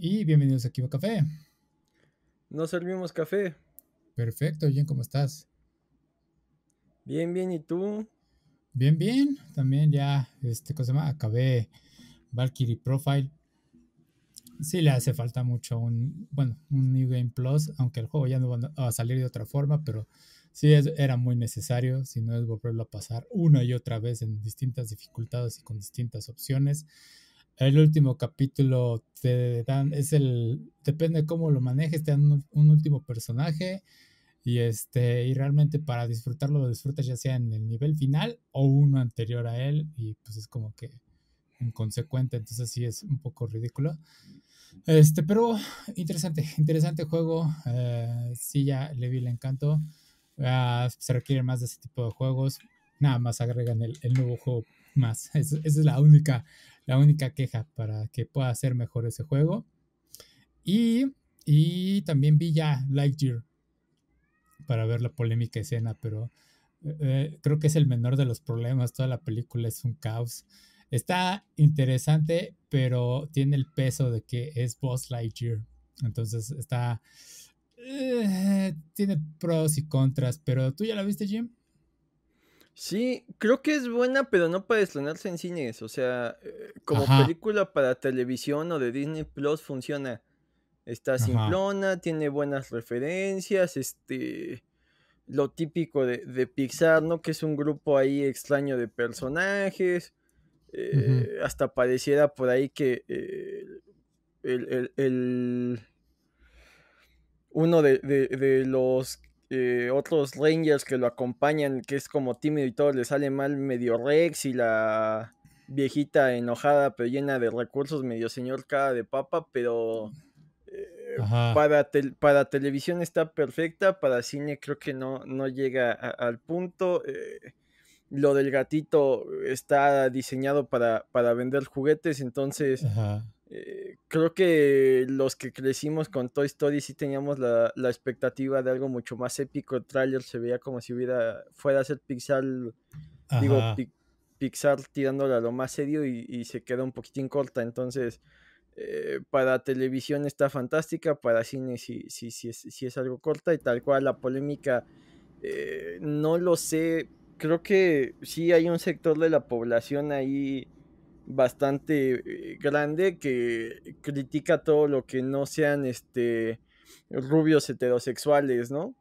y bienvenidos a Kiva Café. Nos servimos café. Perfecto, bien ¿cómo estás? Bien, bien, ¿y tú? Bien, bien, también ya, este, ¿cómo se llama? Acabé Valkyrie Profile. Sí le hace falta mucho un, bueno, un New Game Plus, aunque el juego ya no va a salir de otra forma, pero sí es, era muy necesario, si no es volverlo a pasar una y otra vez en distintas dificultades y con distintas opciones el último capítulo te dan, es el, depende cómo lo manejes, te dan un, último personaje y este, y realmente para disfrutarlo lo disfrutas ya sea en el nivel final o uno anterior a él y pues es como que inconsecuente, entonces sí es un poco ridículo. Este, pero interesante, interesante juego, eh, sí ya le vi el encanto, ah, se requiere más de ese tipo de juegos, nada más agregan el, nuevo juego más, esa es la única la única queja para que pueda ser mejor ese juego. Y, también vi ya Lightyear para ver la polémica escena, pero eh, eh, creo que es el menor de los problemas. Toda la película es un caos. Está interesante, pero tiene el peso de que es Boss Lightyear. Entonces está... Eh, tiene pros y contras, pero ¿tú ya la viste, Jim? Sí, creo que es buena, pero no para estrenarse en cines. O sea, eh, como película para televisión o de Disney Plus funciona. Está simplona, tiene buenas referencias, este lo típico de, Pixar, ¿no? Que es un grupo ahí extraño de personajes. Eh, hasta pareciera por ahí que eh, el, uno de, de los eh, otros Rangers que lo acompañan, que es como tímido y todo, le sale mal medio Rex y la viejita enojada pero llena de recursos, medio señor cara de papa, pero eh, para, para televisión está perfecta, para cine creo que no, no llega al punto. Eh, lo del gatito está diseñado para, vender juguetes, entonces... Eh, creo que los que crecimos con Toy Story sí teníamos la, expectativa de algo mucho más épico. El tráiler se veía como si hubiera, fuera a ser Pixar, digo, Pixar tirándola a lo más serio y, se queda un poquitín corta. Entonces, eh, para televisión está fantástica, para cine sí, sí, sí, sí, es, algo corta y tal cual la polémica, eh, no lo sé, creo que sí hay un sector de la población ahí bastante eh, grande que critica todo lo que no sean este rubios heterosexuales, ¿no?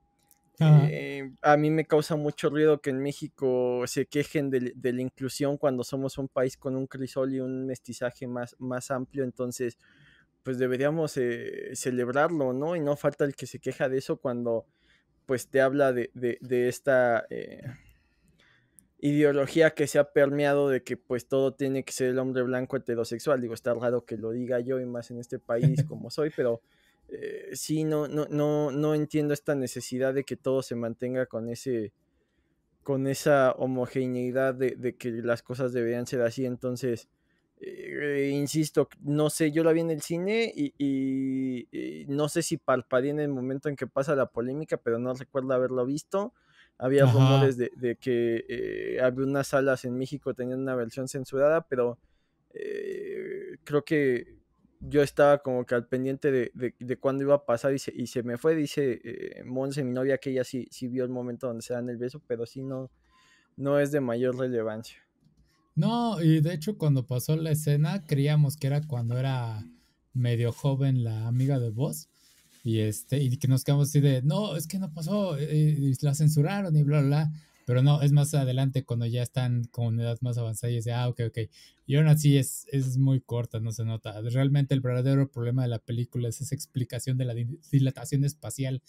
Eh, a mí me causa mucho ruido que en México se quejen de, la inclusión cuando somos un país con un crisol y un mestizaje más, más amplio, entonces pues deberíamos eh, celebrarlo, ¿no? Y no falta el que se queja de eso cuando pues te habla de, de, esta ideología que se ha permeado de que pues todo tiene que ser el hombre blanco heterosexual. Digo, está raro que lo diga yo y más en este país como soy, pero eh, sí, no, no, no, no entiendo esta necesidad de que todo se mantenga con ese con esa homogeneidad de, que las cosas deberían ser así. Entonces, eh, insisto, no sé, yo la vi en el cine y, no sé si palparé en el momento en que pasa la polémica, pero no recuerdo haberlo visto había rumores de, que eh, algunas salas en México tenían una versión censurada, pero eh, creo que yo estaba como que al pendiente de, de, cuándo iba a pasar y se, y se me fue, dice eh, Monse, mi novia, que ella sí, sí vio el momento donde se dan el beso, pero sí no, no es de mayor relevancia. No, y de hecho cuando pasó la escena creíamos que era cuando era medio joven la amiga de vos y, este, y que nos quedamos así de, no, es que no pasó, eh, la censuraron y bla, bla, bla. Pero no, es más adelante cuando ya están con edad más avanzada y dice, ah, ok, ok. Y aún así es, es muy corta, no se nota. Realmente el verdadero problema de la película es esa explicación de la dilatación espacial.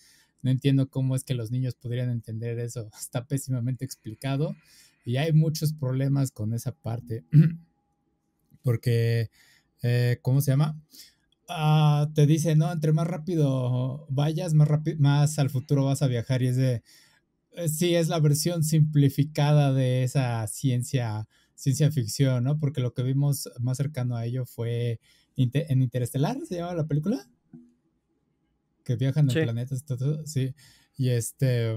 No entiendo cómo es que los niños podrían entender eso. Está pésimamente explicado. Y hay muchos problemas con esa parte. Porque, eh, ¿cómo se llama? Ah, te dice, no, entre más rápido vayas, más, más al futuro vas a viajar. Y es de, eh, sí, es la versión simplificada de esa ciencia, ciencia ficción, ¿no? Porque lo que vimos más cercano a ello fue en Interestelar, se llama la película. Que viajan al planeta planetas, todo, sí. Y este,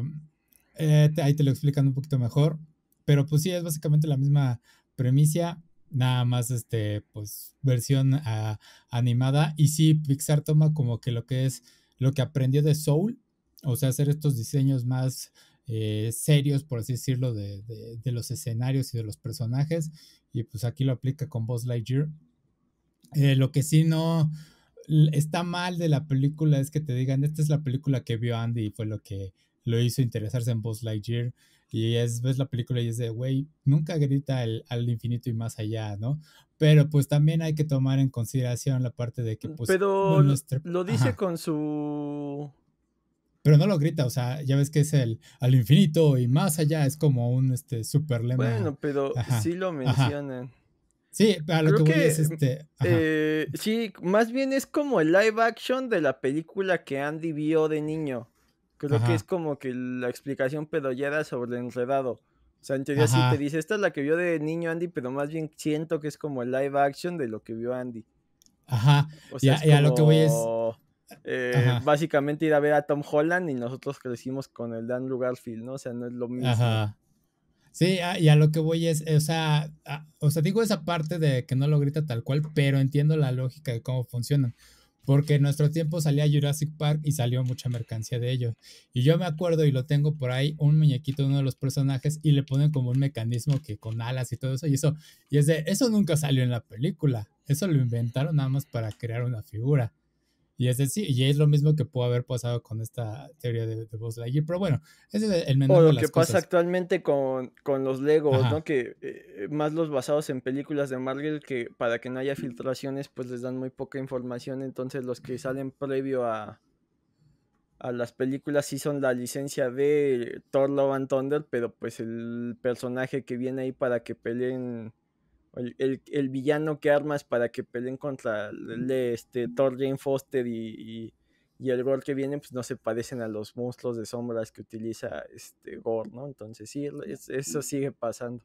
eh, ahí te lo explican un poquito mejor. Pero pues sí, es básicamente la misma premisa nada más este pues versión ah, animada y sí Pixar toma como que lo que es lo que aprendió de Soul o sea hacer estos diseños más eh, serios por así decirlo de, los escenarios y de los personajes y pues aquí lo aplica con Buzz Lightyear eh, lo que sí no está mal de la película es que te digan esta es la película que vio Andy y fue lo que lo hizo interesarse en Buzz Lightyear y es, ves la película y es de, güey, nunca grita el, al infinito y más allá, ¿no? Pero pues también hay que tomar en consideración la parte de que, mm, pues. Pero lo dice con su. Pero no lo grita, o sea, ya ves que es el al infinito y más allá, es como un este, super lema. Bueno, pero sí lo mencionan. Sí, a lo que, es este. Eh, sí, más bien es como el live action de la película que Andy vio de niño. Creo que es como que la explicación pedollera sobre enredado. O sea, en teoría sí te dice, esta es la que vio de niño Andy, pero más bien siento que es como el live action de lo que vio Andy. Ajá. O sea, lo que voy es. Eh, básicamente ir a ver a Tom Holland y nosotros crecimos con el Dan Lugarfield, ¿no? O sea, no es lo mismo. Ajá. Sí, y a lo que voy es, o sea, o sea, digo esa parte de que no lo grita tal cual, pero entiendo la lógica de cómo funcionan. Porque en nuestro tiempo salía Jurassic Park y salió mucha mercancía de ellos. Y yo me acuerdo y lo tengo por ahí, un muñequito de uno de los personajes y le ponen como un mecanismo que con alas y todo eso. Y eso, y es de, eso nunca salió en la película. Eso lo inventaron nada más para crear una figura. Y es, y es lo mismo que pudo haber pasado con esta teoría de, de Buzz pero bueno, es el menor O lo que pasa actualmente con, los Legos, ¿no? Que eh, más los basados en películas de Marvel, que para que no haya filtraciones, pues les dan muy poca información, entonces los que salen previo a, a las películas sí son la licencia de Thor Love and Thunder, pero pues el personaje que viene ahí para que peleen el, villano que armas para que peleen contra el, este, Thor Jane Foster y, el Gore que viene, pues no se parecen a los muslos de sombras que utiliza este Gore, ¿no? Entonces sí, eso sigue pasando.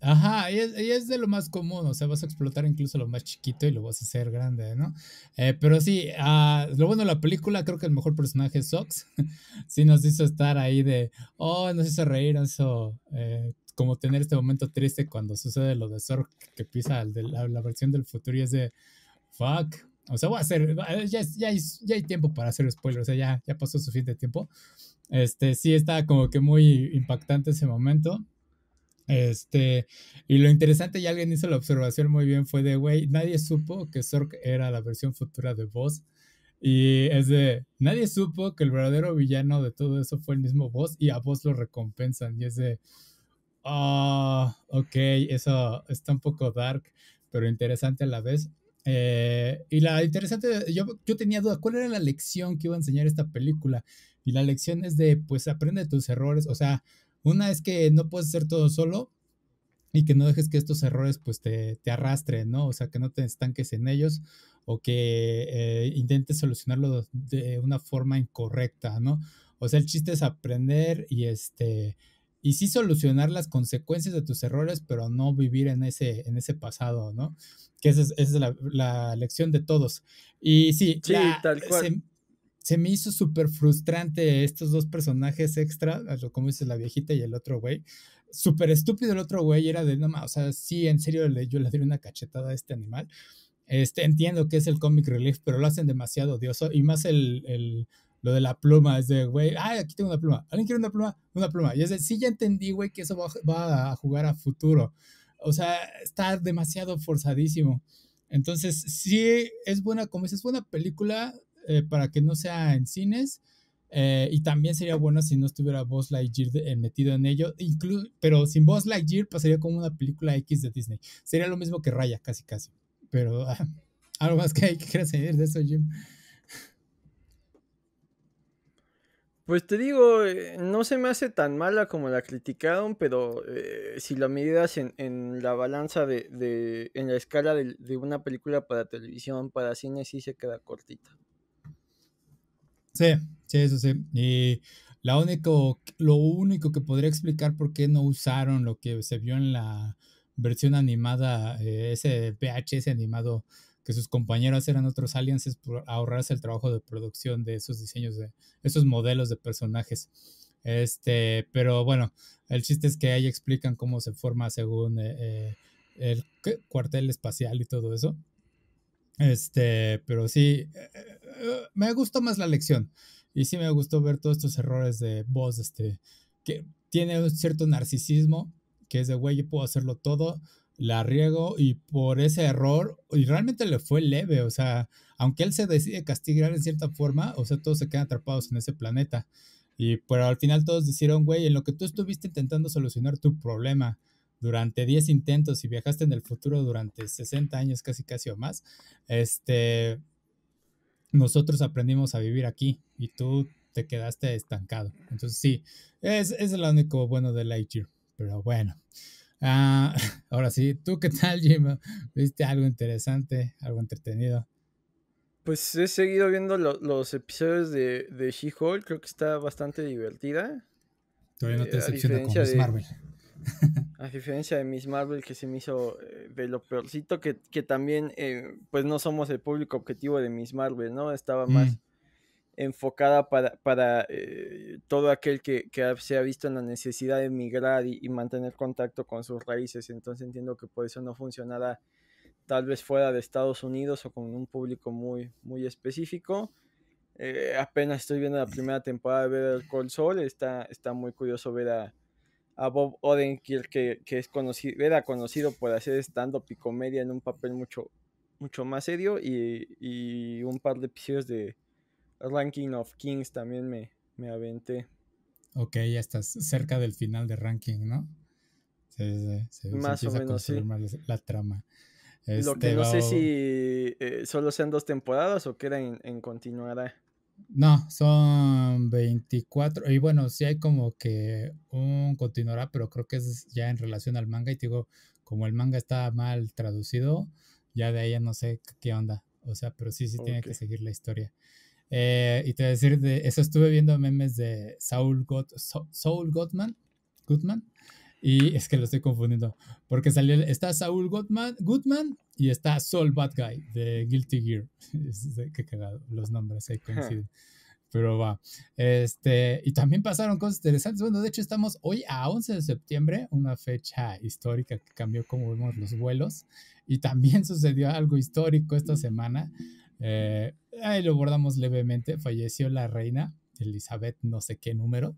Ajá, y es, de lo más común, o sea, vas a explotar incluso lo más chiquito y lo vas a hacer grande, ¿no? Eh, pero sí, ah, lo bueno de la película, creo que el mejor personaje es Sox. sí nos hizo estar ahí de, oh, nos hizo reír, eso... Eh, como tener este momento triste cuando sucede lo de Zork que pisa de la, versión del futuro y es de fuck. O sea, voy a hacer, eh, ya, ya hay tiempo para hacer spoilers, o sea, ya, ya pasó de tiempo. Este, sí está como que muy impactante ese momento. Este, y lo interesante, y alguien hizo la observación muy bien, fue de, güey, nadie supo que Zork era la versión futura de Boss. Y es de, nadie supo que el verdadero villano de todo eso fue el mismo Boss y a Boss lo recompensan. Y es de, Ah, ok, eso está un poco dark, pero interesante a la vez. Eh, y la interesante, yo, yo tenía duda, ¿cuál era la lección que iba a enseñar esta película? Y la lección es de, pues aprende tus errores, o sea, una es que no puedes hacer todo solo y que no dejes que estos errores pues te, te arrastren, ¿no? O sea, que no te estanques en ellos o que eh, intentes solucionarlo de una forma incorrecta, ¿no? O sea, el chiste es aprender y este y sí solucionar las consecuencias de tus errores, pero no vivir en ese, en ese pasado, ¿no? Que esa es, la, lección de todos. Y sí, sí tal cual. Se, me hizo súper frustrante estos dos personajes extra, como dices, la viejita y el otro güey. Súper estúpido el otro güey, era de, no más, o sea, sí, en serio, le, yo le di una cachetada a este animal. Este, entiendo que es el comic relief, pero lo hacen demasiado odioso. Y más el lo de la pluma, es de, güey, ay, aquí tengo una pluma, ¿alguien quiere una pluma? Una pluma. Y es de, sí, ya entendí, güey, que eso va, a jugar a futuro. O sea, está demasiado forzadísimo. Entonces, sí, es buena, como es, es buena película eh, para que no sea en cines. Eh, y también sería bueno si no estuviera Buzz Lightyear metido en ello, pero sin Buzz Lightyear pasaría como una película X de Disney. Sería lo mismo que Raya, casi, casi. Pero algo más que hay que querer de eso, Jim. Pues te digo, eh, no se me hace tan mala como la criticaron, pero eh, si la medidas en, la balanza de, en la escala de, una película para televisión, para cine, sí se queda cortita. Sí, sí, eso sí. Y la único, lo único que podría explicar por qué no usaron lo que se vio en la versión animada, eh, ese VHS animado que sus compañeros eran otros aliens por ahorrarse el trabajo de producción de esos diseños, de esos modelos de personajes. Este, pero bueno, el chiste es que ahí explican cómo se forma según eh, eh, el cuartel espacial y todo eso. Este, pero sí, eh, me gustó más la lección. Y sí me gustó ver todos estos errores de voz, este, que tiene un cierto narcisismo, que es de, güey, yo puedo hacerlo todo, la riego y por ese error, y realmente le fue leve, o sea, aunque él se decide castigar en cierta forma, o sea, todos se quedan atrapados en ese planeta. Y pero al final todos dijeron, güey, en lo que tú estuviste intentando solucionar tu problema durante 10 intentos y viajaste en el futuro durante 60 años casi casi o más, este nosotros aprendimos a vivir aquí y tú te quedaste estancado. Entonces sí, es, es lo único bueno de Lightyear, pero bueno. Ah, ahora sí, ¿tú qué tal, Jim? ¿Viste algo interesante, algo entretenido? Pues he seguido viendo los episodios de, de She-Hulk, creo que está bastante divertida. Todavía no te eh, decepciona con Miss Marvel. A diferencia de Miss Marvel, que se me hizo eh, de lo peorcito, que, también, eh, pues no somos el público objetivo de Miss Marvel, ¿no? Estaba mm. más enfocada para, para eh, todo aquel que, se ha visto en la necesidad de emigrar y, mantener contacto con sus raíces. Entonces entiendo que por eso no funcionará tal vez fuera de Estados Unidos o con un público muy, muy específico. Eh, apenas estoy viendo la primera temporada de Ver el Sol, está, está muy curioso ver a, Bob Odenkirk, que, que, es conocido, era conocido por hacer stand-up comedia en un papel mucho, mucho más serio y un par de episodios de Ranking of Kings también me, me aventé. Ok, ya estás cerca del final de ranking, ¿no? Se, Más empieza o menos, sí. la trama. Lo que este, no sé si eh, solo sean dos temporadas o que en, en continuada No, son 24. Y bueno, sí hay como que un continuará, pero creo que es ya en relación al manga. Y te digo, como el manga está mal traducido, ya de ahí ya no sé qué onda. O sea, pero sí, sí tiene que seguir la historia. Eh, y te voy a decir, de eso estuve viendo memes de Saul, Gottman, Saul Goodman, Goodman. Y es que lo estoy confundiendo. Porque salió, está Saul Gottman Goodman y está Saul Bad Guy de Guilty Gear. Qué cagado, los nombres ahí coinciden. Pero va. Este, y también pasaron cosas interesantes. Bueno, de hecho estamos hoy a 11 de septiembre, una fecha histórica que cambió como vemos los vuelos. Y también sucedió algo histórico esta semana. Eh, ahí lo abordamos levemente, falleció la reina Elizabeth no sé qué número,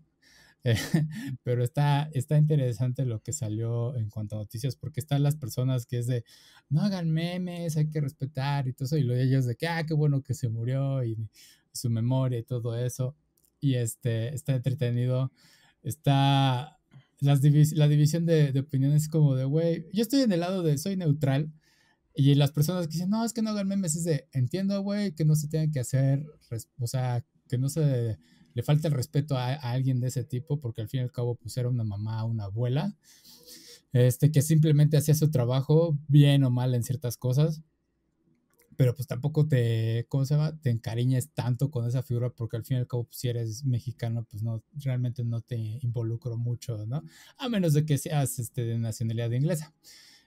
pero está, está interesante lo que salió en cuanto a noticias, porque están las personas que es de, no hagan memes, hay que respetar y todo eso, y luego ellos de que, ah, qué bueno que se murió y, su memoria y todo eso, y este, está entretenido, está, las la división de, de opiniones como de, güey, yo estoy en el lado de soy neutral, y las personas que dicen, no, es que no hagan memes, es de, entiendo, güey, que no se tiene que hacer, o sea, que no se le falta el respeto a, alguien de ese tipo, porque al fin y al cabo, pues era una mamá, una abuela, este, que simplemente hacía su trabajo, bien o mal en ciertas cosas, pero pues tampoco te, ¿cómo se Te encariñes tanto con esa figura, porque al fin y al cabo, pues, si eres mexicano, pues no, realmente no te involucro mucho, ¿no? A menos de que seas, este, de nacionalidad inglesa.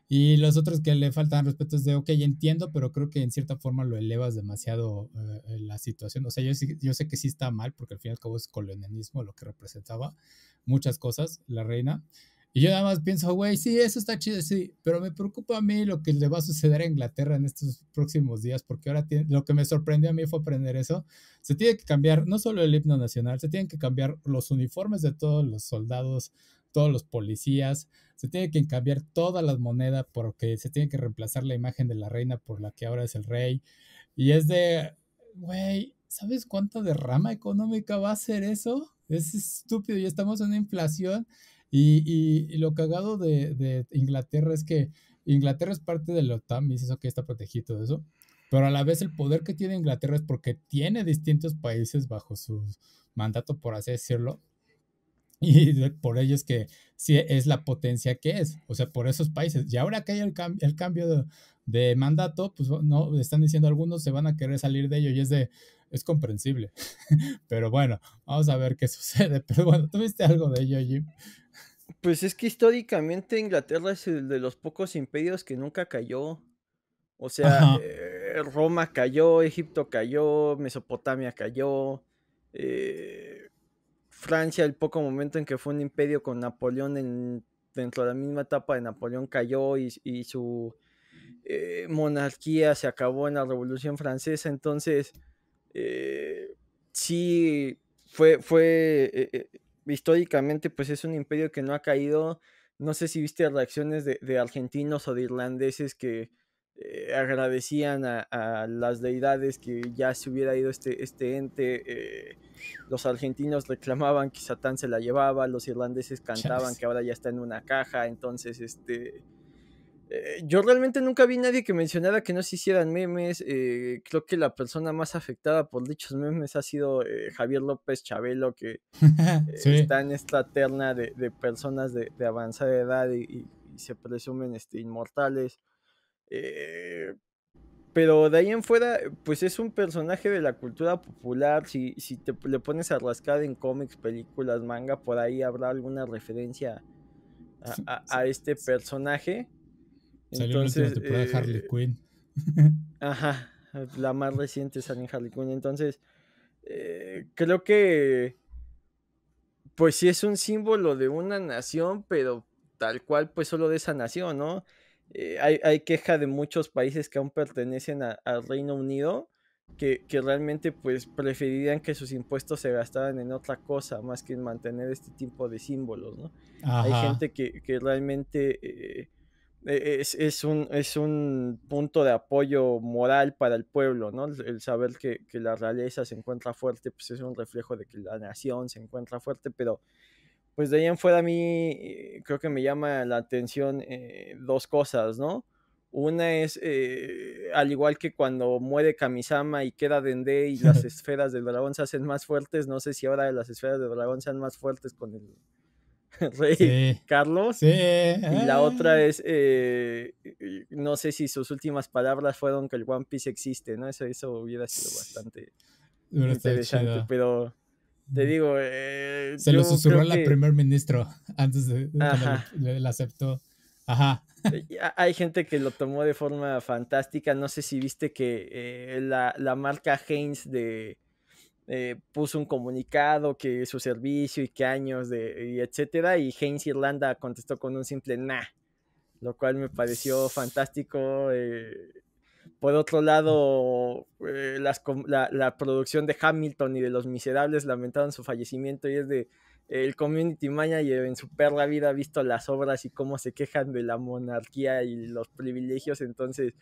Y los otros que le faltan respetos es de, ok, entiendo, pero creo que en cierta forma lo elevas demasiado eh, eh, la situación. O sea, yo, yo sé que sí está mal, porque al fin y al cabo es colonialismo lo que representaba muchas cosas, la reina. Y yo nada más pienso, güey, sí, eso está chido, sí, pero me preocupa a mí lo que le va a suceder a Inglaterra en estos próximos días, porque ahora lo que me sorprendió a mí fue aprender eso. Se tiene que cambiar no solo el himno nacional, se tienen que cambiar los uniformes de todos los soldados todos los policías, se tiene que cambiar todas las monedas porque se tiene que reemplazar la imagen de la reina por la que ahora es el rey. Y es de, güey, ¿sabes cuánta derrama económica va a ser eso? Es estúpido, ya estamos en una inflación y, lo cagado de, de, Inglaterra es que Inglaterra es parte de la OTAN, y eso que está protegido de eso, pero a la vez el poder que tiene Inglaterra es porque tiene distintos países bajo su mandato, por así decirlo, y por ello que sí es la potencia que es, o sea, por esos países. Y ahora que hay el, el cambio de, mandato, pues no, están diciendo algunos se van a querer salir de ello y es de, es comprensible. Pero bueno, vamos a ver qué sucede. Pero bueno, ¿tuviste algo de ello, allí Pues es que históricamente Inglaterra es el de los pocos imperios que nunca cayó. O sea, eh, Roma cayó, Egipto cayó, Mesopotamia cayó. Eh, Francia, el poco momento en que fue un imperio con Napoleón, en, dentro de la misma etapa de Napoleón cayó y, su eh, monarquía se acabó en la Revolución Francesa. Entonces, eh, sí, fue, fue eh, históricamente, pues es un imperio que no ha caído. No sé si viste reacciones de argentinos o de irlandeses que eh, agradecían a, las deidades que ya se hubiera ido este, este ente. Eh, los argentinos reclamaban que Satán se la llevaba, los irlandeses cantaban que ahora ya está en una caja. Entonces, este. Eh, yo realmente nunca vi nadie que mencionara que no se hicieran memes. creo que la persona más afectada por dichos memes ha sido Javier López Chabelo, que está en esta terna de, personas de, avanzada edad y, se presumen este, inmortales. Eh, pero de ahí en fuera, pues es un personaje de la cultura popular. Si, si te le pones a rascar en cómics, películas, manga, por ahí habrá alguna referencia a, este personaje. Entonces, Salió la Harley eh, Quinn. ajá, la más reciente sale en Harley Quinn. Entonces, eh, creo que, pues sí es un símbolo de una nación, pero tal cual, pues solo de esa nación, ¿no? Eh, hay, queja de muchos países que aún pertenecen al Reino Unido que, realmente pues preferirían que sus impuestos se gastaran en otra cosa más que en mantener este tipo de símbolos, ¿no? Hay gente que, realmente eh, e, es, un, es un punto de apoyo moral para el pueblo, ¿no? El, saber que, que, la realeza se encuentra fuerte, pues es un reflejo de que la nación se encuentra fuerte, pero pues de ahí en fuera a mí eh, creo que me llama la atención eh, dos cosas, ¿no? Una es, eh, al igual que cuando muere Kamisama y queda Dende y las esferas del dragón se hacen más fuertes, no sé si ahora las esferas del dragón sean más fuertes con el rey Carlos. Sí. Y la otra es, no sé si sus últimas palabras fueron que el One Piece existe, ¿no? eso hubiera sido bastante interesante, pero te digo. Eh, Se lo susurró al primer ministro antes de que él aceptó. Ajá. Eh, hay gente que lo tomó de forma fantástica. No sé si viste que eh, la, marca Heinz de, eh, puso un comunicado que su servicio y qué años de, y etcétera. Y Heinz Irlanda contestó con un simple nah, lo cual me pareció fantástico. Por otro lado, eh, la, producción de Hamilton y de Los Miserables lamentaron su fallecimiento y es de eh, el community manager en su perra vida ha visto las obras y cómo se quejan de la monarquía y los privilegios, entonces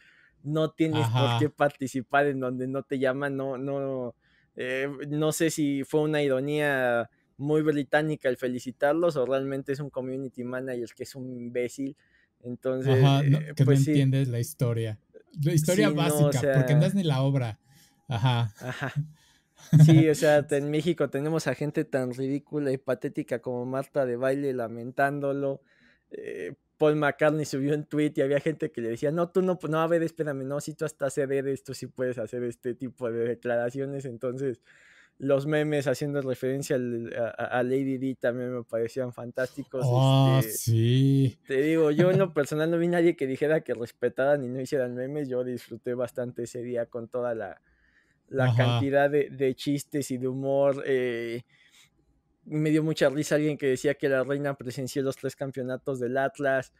no tienes por qué participar en donde no te llaman, no, no, eh, no sé si fue una ironía muy británica el felicitarlos o realmente es un community manager que es un imbécil. Entonces, pues entiendes la historia. La historia básica, porque no es ni la obra. Ajá. Ajá. Sí, o sea, en México tenemos a gente tan ridícula y patética como Marta de baile lamentándolo. Eh, Paul McCartney subió un tweet y había gente que le decía, no, tú no, no, a ver, espérame, no, si tú hasta hacer esto, si puedes hacer este tipo de declaraciones, entonces los memes haciendo referencia a, Lady D también me parecían fantásticos. Ah, este, te digo, yo en lo personal no vi nadie que dijera que respetaran y no hicieran memes. Yo disfruté bastante ese día con toda la, cantidad de, chistes y de humor. Eh, me dio mucha risa alguien que decía que la reina presenció los tres campeonatos del Atlas.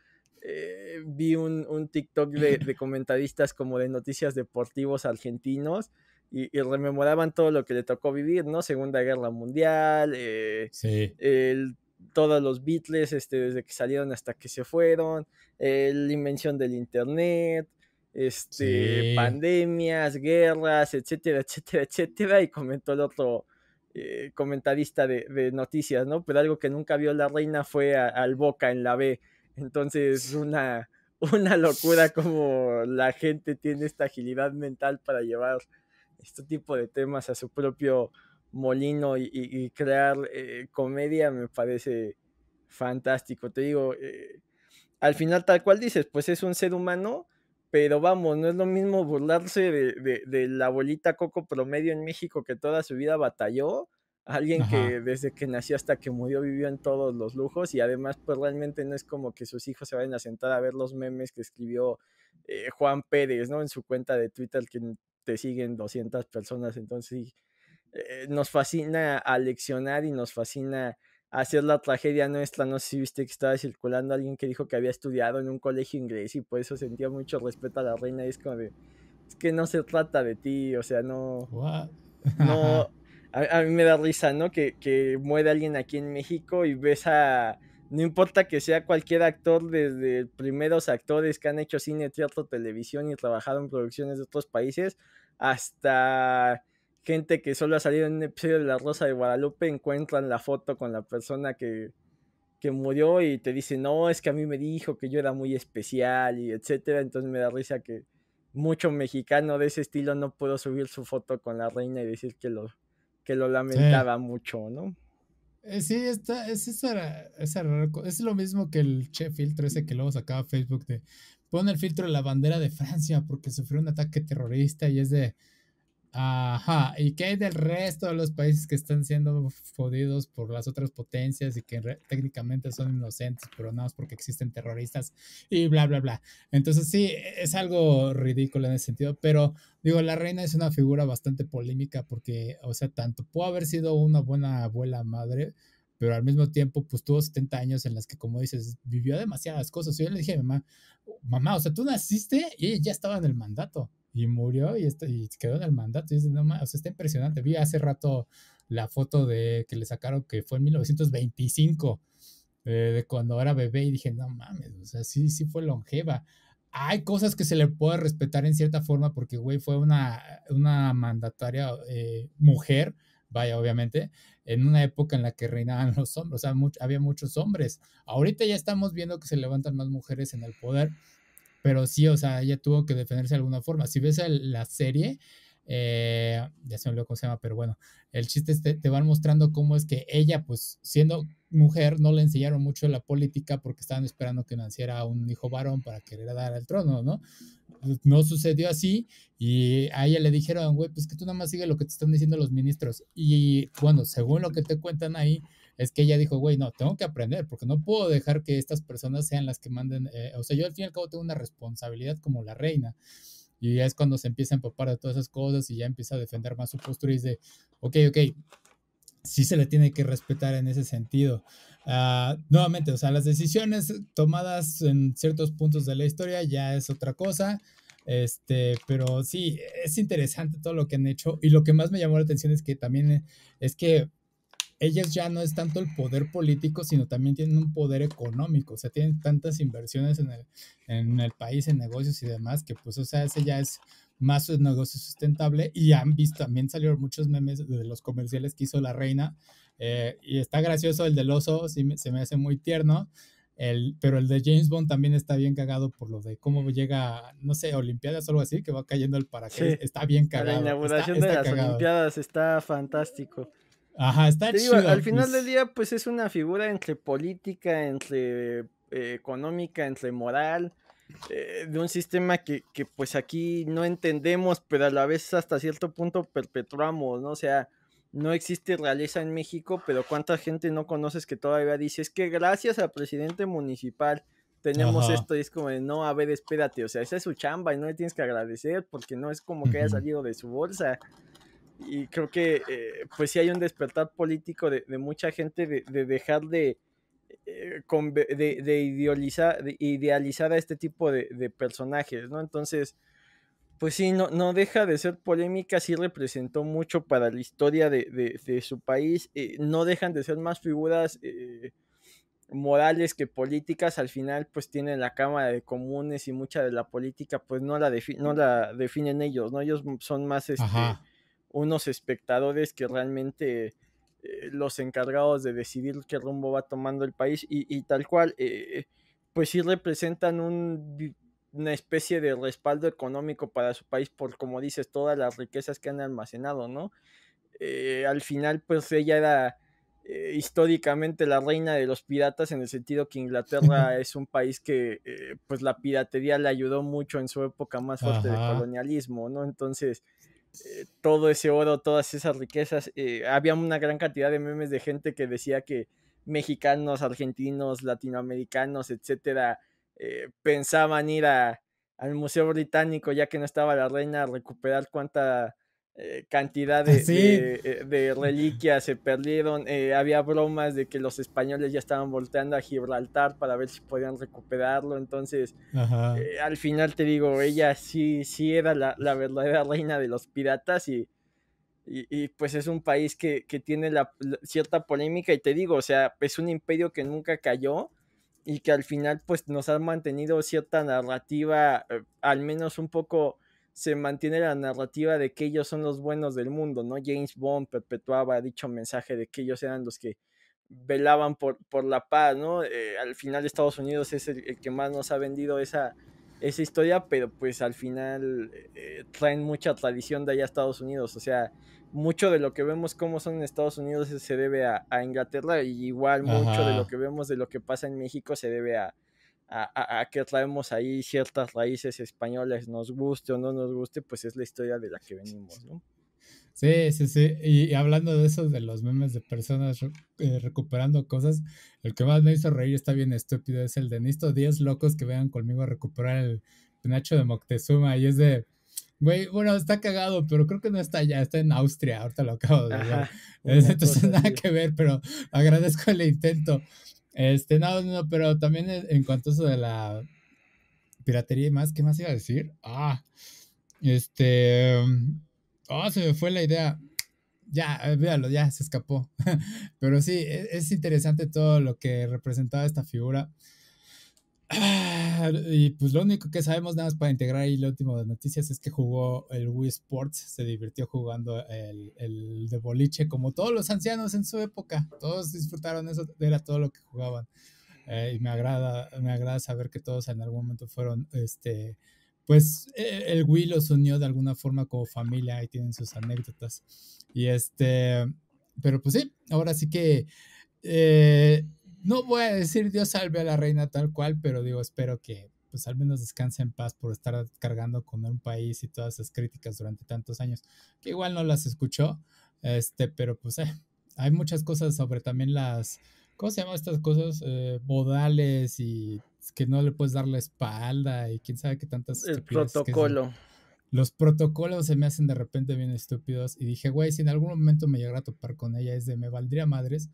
Eh, vi un, TikTok de, de comentaristas como de noticias deportivos argentinos y, rememoraban todo lo que le tocó vivir, ¿no? Segunda Guerra Mundial, eh, todos los Beatles, este, desde que salieron hasta que se fueron, la invención del Internet, este, pandemias, guerras, etcétera, etcétera, etcétera, y comentó el otro eh, comentarista de, noticias, ¿no? Pero algo que nunca vio la reina fue al Boca en la B. Entonces, una, una locura como la gente tiene esta agilidad mental para llevar este tipo de temas a su propio molino y, crear eh, comedia me parece fantástico. Te digo, eh, al final tal cual dices, pues es un ser humano, pero vamos, no es lo mismo burlarse de, la abuelita Coco promedio en México que toda su vida batalló, alguien que desde que nació hasta que murió vivió en todos los lujos y además pues realmente no es como que sus hijos se vayan a sentar a ver los memes que escribió eh, Juan Pérez, ¿no? En su cuenta de Twitter, que te siguen 200 personas, entonces eh, nos fascina a leccionar y nos fascina hacer la tragedia nuestra. No sé si viste que estaba circulando alguien que dijo que había estudiado en un colegio inglés y por eso sentía mucho respeto a la reina. Y es como de, es que no se trata de ti, o sea, no. no a, mí me da risa, ¿no? Que, que muere alguien aquí en México y ves a no importa que sea cualquier actor, desde primeros actores que han hecho cine, teatro, televisión y trabajado en producciones de otros países, hasta gente que solo ha salido en un episodio de La Rosa de Guadalupe, encuentran la foto con la persona que, que murió y te dicen, no, es que a mí me dijo que yo era muy especial y etcétera. Entonces me da risa que mucho mexicano de ese estilo no pudo subir su foto con la reina y decir que lo, que lo lamentaba mucho, ¿no? Eh, sí, está, es, esa, es lo mismo que el che filtro ese que luego sacaba Facebook de pone el filtro de la bandera de Francia porque sufrió un ataque terrorista y es de Ajá, ¿y qué hay del resto de los países que están siendo jodidos por las otras potencias y que técnicamente son inocentes, pero nada más porque existen terroristas y bla, bla, bla? Entonces sí, e-, es algo ridículo en ese sentido, pero digo, la reina es una figura bastante polémica porque, o sea, tanto pudo haber sido una buena abuela madre, pero al mismo tiempo, pues tuvo 70 años en las que, como dices, vivió demasiadas cosas. Yo le dije a mi mamá, mamá, o sea, tú naciste y ella ya estaba en el mandato y murió y, este, y quedó en el mandato. Y no o sea, está impresionante. Vi hace rato la foto de que le sacaron que fue en 1925, eh, de cuando era bebé, y dije, no mames, o sea, sí, sí fue longeva. Hay cosas que se le puede respetar en cierta forma porque, güey, fue una, una mandataria eh, mujer, vaya, obviamente, en una época en la que reinaban los hombres, o sea, había muchos hombres. Ahorita ya estamos viendo que se levantan más mujeres en el poder, pero sí, o sea, ella tuvo que defenderse de alguna forma. Si ves la serie, eh, ya se me olvidó cómo se llama, pero bueno, el chiste es te, te van mostrando cómo es que ella, pues siendo mujer, no le enseñaron mucho la política porque estaban esperando que naciera un hijo varón para querer dar el trono, ¿no? No sucedió así y a ella le dijeron, güey, pues que tú nada más sigue lo que te están diciendo los ministros. Y bueno, según lo que te cuentan ahí, es que ella dijo, güey, no, tengo que aprender porque no puedo dejar que estas personas sean las que manden, eh, o sea, yo al fin y al cabo tengo una responsabilidad como la reina. Y ya es cuando se empieza a empapar de todas esas cosas y ya empieza a defender más su postura y dice, ok, ok, sí se le tiene que respetar en ese sentido. Ah, nuevamente, o sea, las decisiones tomadas en ciertos puntos de la historia ya es otra cosa. Este, pero sí, es interesante todo lo que han hecho. Y lo que más me llamó la atención es que también es que ellas ya no es tanto el poder político, sino también tienen un poder económico, o sea, tienen tantas inversiones en el, país, en negocios y demás, que pues, o sea, ese ya es más un negocio sustentable y han visto, también salieron muchos memes de los comerciales que hizo la reina eh, y está gracioso el del oso, se me hace muy tierno, el, pero el de James Bond también está bien cagado por lo de cómo llega, no sé, Olimpiadas o algo así, que va cayendo el paracaídas. Está bien cagado. La inauguración de las Olimpiadas está fantástico. Ajá, está chido. al final pues. del día, pues es una figura entre política, entre eh, económica, entre moral, eh, de un sistema que, que, pues aquí no entendemos, pero a la vez hasta cierto punto perpetuamos, ¿no? O sea, no existe realeza en México, pero cuánta gente no conoces que todavía dice, es que gracias al presidente municipal tenemos esto, y es como de, no, a ver, espérate, o sea, esa es su chamba y no le tienes que agradecer porque no es como que haya salido de su bolsa y creo que eh, pues sí hay un despertar político de, mucha gente de, dejar de, eh, de, idealizar, a este tipo de, personajes, ¿no? Entonces, pues sí, no, no deja de ser polémica, sí representó mucho para la historia de, su país, eh, no dejan de ser más figuras morales que políticas, al final pues tienen la Cámara de Comunes y mucha de la política pues no la, no la definen ellos, ¿no? Ellos son más este, unos espectadores que realmente eh, los encargados de decidir qué rumbo va tomando el país y, tal cual, eh, pues sí representan una especie de respaldo económico para su país por, como dices, todas las riquezas que han almacenado, ¿no? Eh, al final, pues ella era históricamente la reina de los piratas en el sentido que Inglaterra es un país que pues la piratería le ayudó mucho en su época más fuerte de colonialismo, ¿no? Entonces, eh, todo ese oro, todas esas riquezas. Eh, había una gran cantidad de memes de gente que decía que mexicanos, argentinos, latinoamericanos, etcétera, eh, pensaban ir al Museo Británico ya que no estaba la reina a recuperar cuánta cantidades eh, cantidad eh, de, reliquias se perdieron. Eh, había bromas de que los españoles ya estaban volteando a Gibraltar para ver si podían recuperarlo. Entonces, al final te digo, ella sí, sí era la, verdadera reina de los piratas y, y, pues es un país que, tiene la, cierta polémica. Y te digo, o sea, es un imperio que nunca cayó y que al final pues nos ha mantenido cierta narrativa, al menos un poco se mantiene la narrativa de que ellos son los buenos del mundo, ¿no? James Bond perpetuaba dicho mensaje de que ellos eran los que velaban por, por la paz, ¿no? Eh, al final Estados Unidos es el, que más nos ha vendido esa, esa historia, pero pues al final eh, traen mucha tradición de allá a Estados Unidos, o sea, mucho de lo que vemos cómo son en Estados Unidos se debe a, Inglaterra y igual mucho de lo que vemos de lo que pasa en México se debe a, a, que traemos ahí ciertas raíces españolas, nos guste o no nos guste, pues es la historia de la que venimos, ¿no? Sí, sí, sí. Y hablando de eso, de los memes de personas eh, recuperando cosas, el que más me hizo reír está bien estúpido, es el de Nisto 10 locos que vengan conmigo a recuperar el penacho de Moctezuma. Y es de, güey, bueno, está cagado, pero creo que no está allá, está en Austria, ahorita lo acabo de ver. Entonces nada que ver, pero agradezco el intento. Este, no, no, pero también en cuanto a eso de la piratería y más, ¿qué más iba a decir? Ah, este. Oh, se me fue la idea. Ya, véalo, ya se escapó. pero sí, es, es interesante todo lo que representaba esta figura. Y pues lo único que sabemos nada más para integrar ahí lo último de noticias es que jugó el Wii Sports, se divirtió jugando el, el de boliche como todos los ancianos en su época, todos disfrutaron eso, era todo lo que jugaban. Eh, y me agrada, me agrada saber que todos en algún momento fueron, este, pues eh, el Wii los unió de alguna forma como familia, y tienen sus anécdotas. Y este, pero pues sí, ahora sí que... Eh, no voy a decir Dios salve a la reina tal cual, pero digo, espero que pues al menos descanse en paz por estar cargando con un país y todas esas críticas durante tantos años, que igual no las escuchó, este, pero pues eh, hay muchas cosas sobre también las, ¿cómo se llaman estas cosas? Eh, bodales y que no le puedes dar la espalda y quién sabe qué tantas... El protocolo. Los protocolos se me hacen de repente bien estúpidos y dije, güey, si en algún momento me llegara a topar con ella, es de me valdría madres